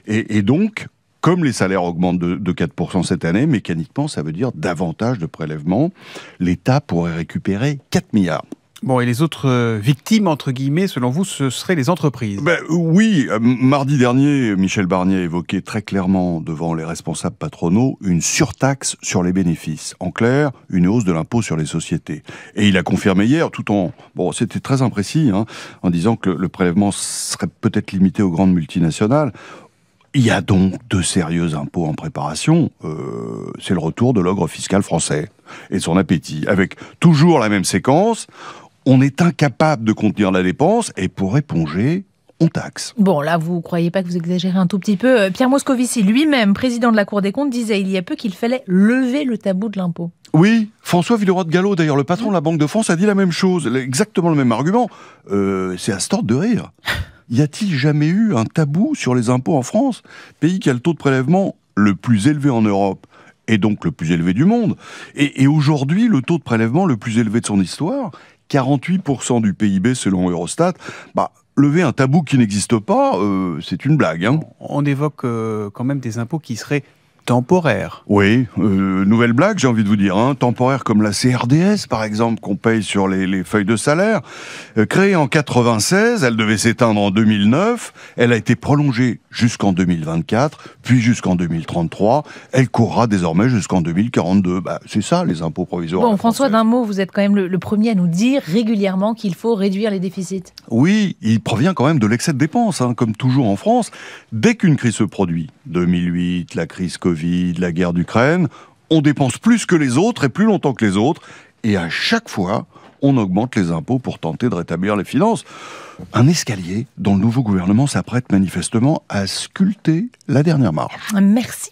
Et, donc, comme les salaires augmentent de, de 4% cette année, mécaniquement, ça veut dire davantage de prélèvements. L'État pourrait récupérer 4 milliards. Bon, et les autres euh, victimes, entre guillemets, selon vous, ce seraient les entreprises ben, Oui, euh, mardi dernier, Michel Barnier évoquait très clairement devant les responsables patronaux une surtaxe sur les bénéfices. En clair, une hausse de l'impôt sur les sociétés. Et il a confirmé hier, tout en... Bon, c'était très imprécis, hein, en disant que le prélèvement serait peut-être limité aux grandes multinationales. Il y a donc de sérieux impôts en préparation. Euh, c'est le retour de l'ogre fiscal français et son appétit, avec toujours la même séquence on est incapable de contenir la dépense et pour éponger, on taxe. Bon, là, vous ne croyez pas que vous exagérez un tout petit peu. Euh, Pierre Moscovici, lui-même, président de la Cour des comptes, disait il y a peu qu'il fallait lever le tabou de l'impôt. Oui, François Villeroy de Gallo, d'ailleurs, le patron de la Banque de France, a dit la même chose, exactement le même argument. Euh, c'est à ce de rire. Y a-t-il jamais eu un tabou sur les impôts en France Pays qui a le taux de prélèvement le plus élevé en Europe et donc le plus élevé du monde. et aujourd'hui, le taux de prélèvement le plus élevé de son histoire 48% du PIB selon Eurostat. Bah, lever un tabou qui n'existe pas, euh, c'est une blague. Hein. On évoque euh, quand même des impôts qui seraient temporaire. Oui, euh, nouvelle blague, j'ai envie de vous dire, hein. temporaire comme la CRDS par exemple qu'on paye sur les, feuilles de salaire. Euh, créée en 96, elle devait s'éteindre en 2009, elle a été prolongée jusqu'en 2024, puis jusqu'en 2033, elle courra désormais jusqu'en 2042. Bah, c'est ça les impôts provisoires. Bon, François, d'un mot, vous êtes quand même le, premier à nous dire régulièrement qu'il faut réduire les déficits. Oui, il provient quand même de l'excès de dépenses, hein, comme toujours en France. Dès qu'une crise se produit, 2008, la crise Covid, de la guerre d'Ukraine, on dépense plus que les autres et plus longtemps que les autres, et à chaque fois, on augmente les impôts pour tenter de rétablir les finances. Un escalier dont le nouveau gouvernement s'apprête manifestement à sculpter la dernière marche. Merci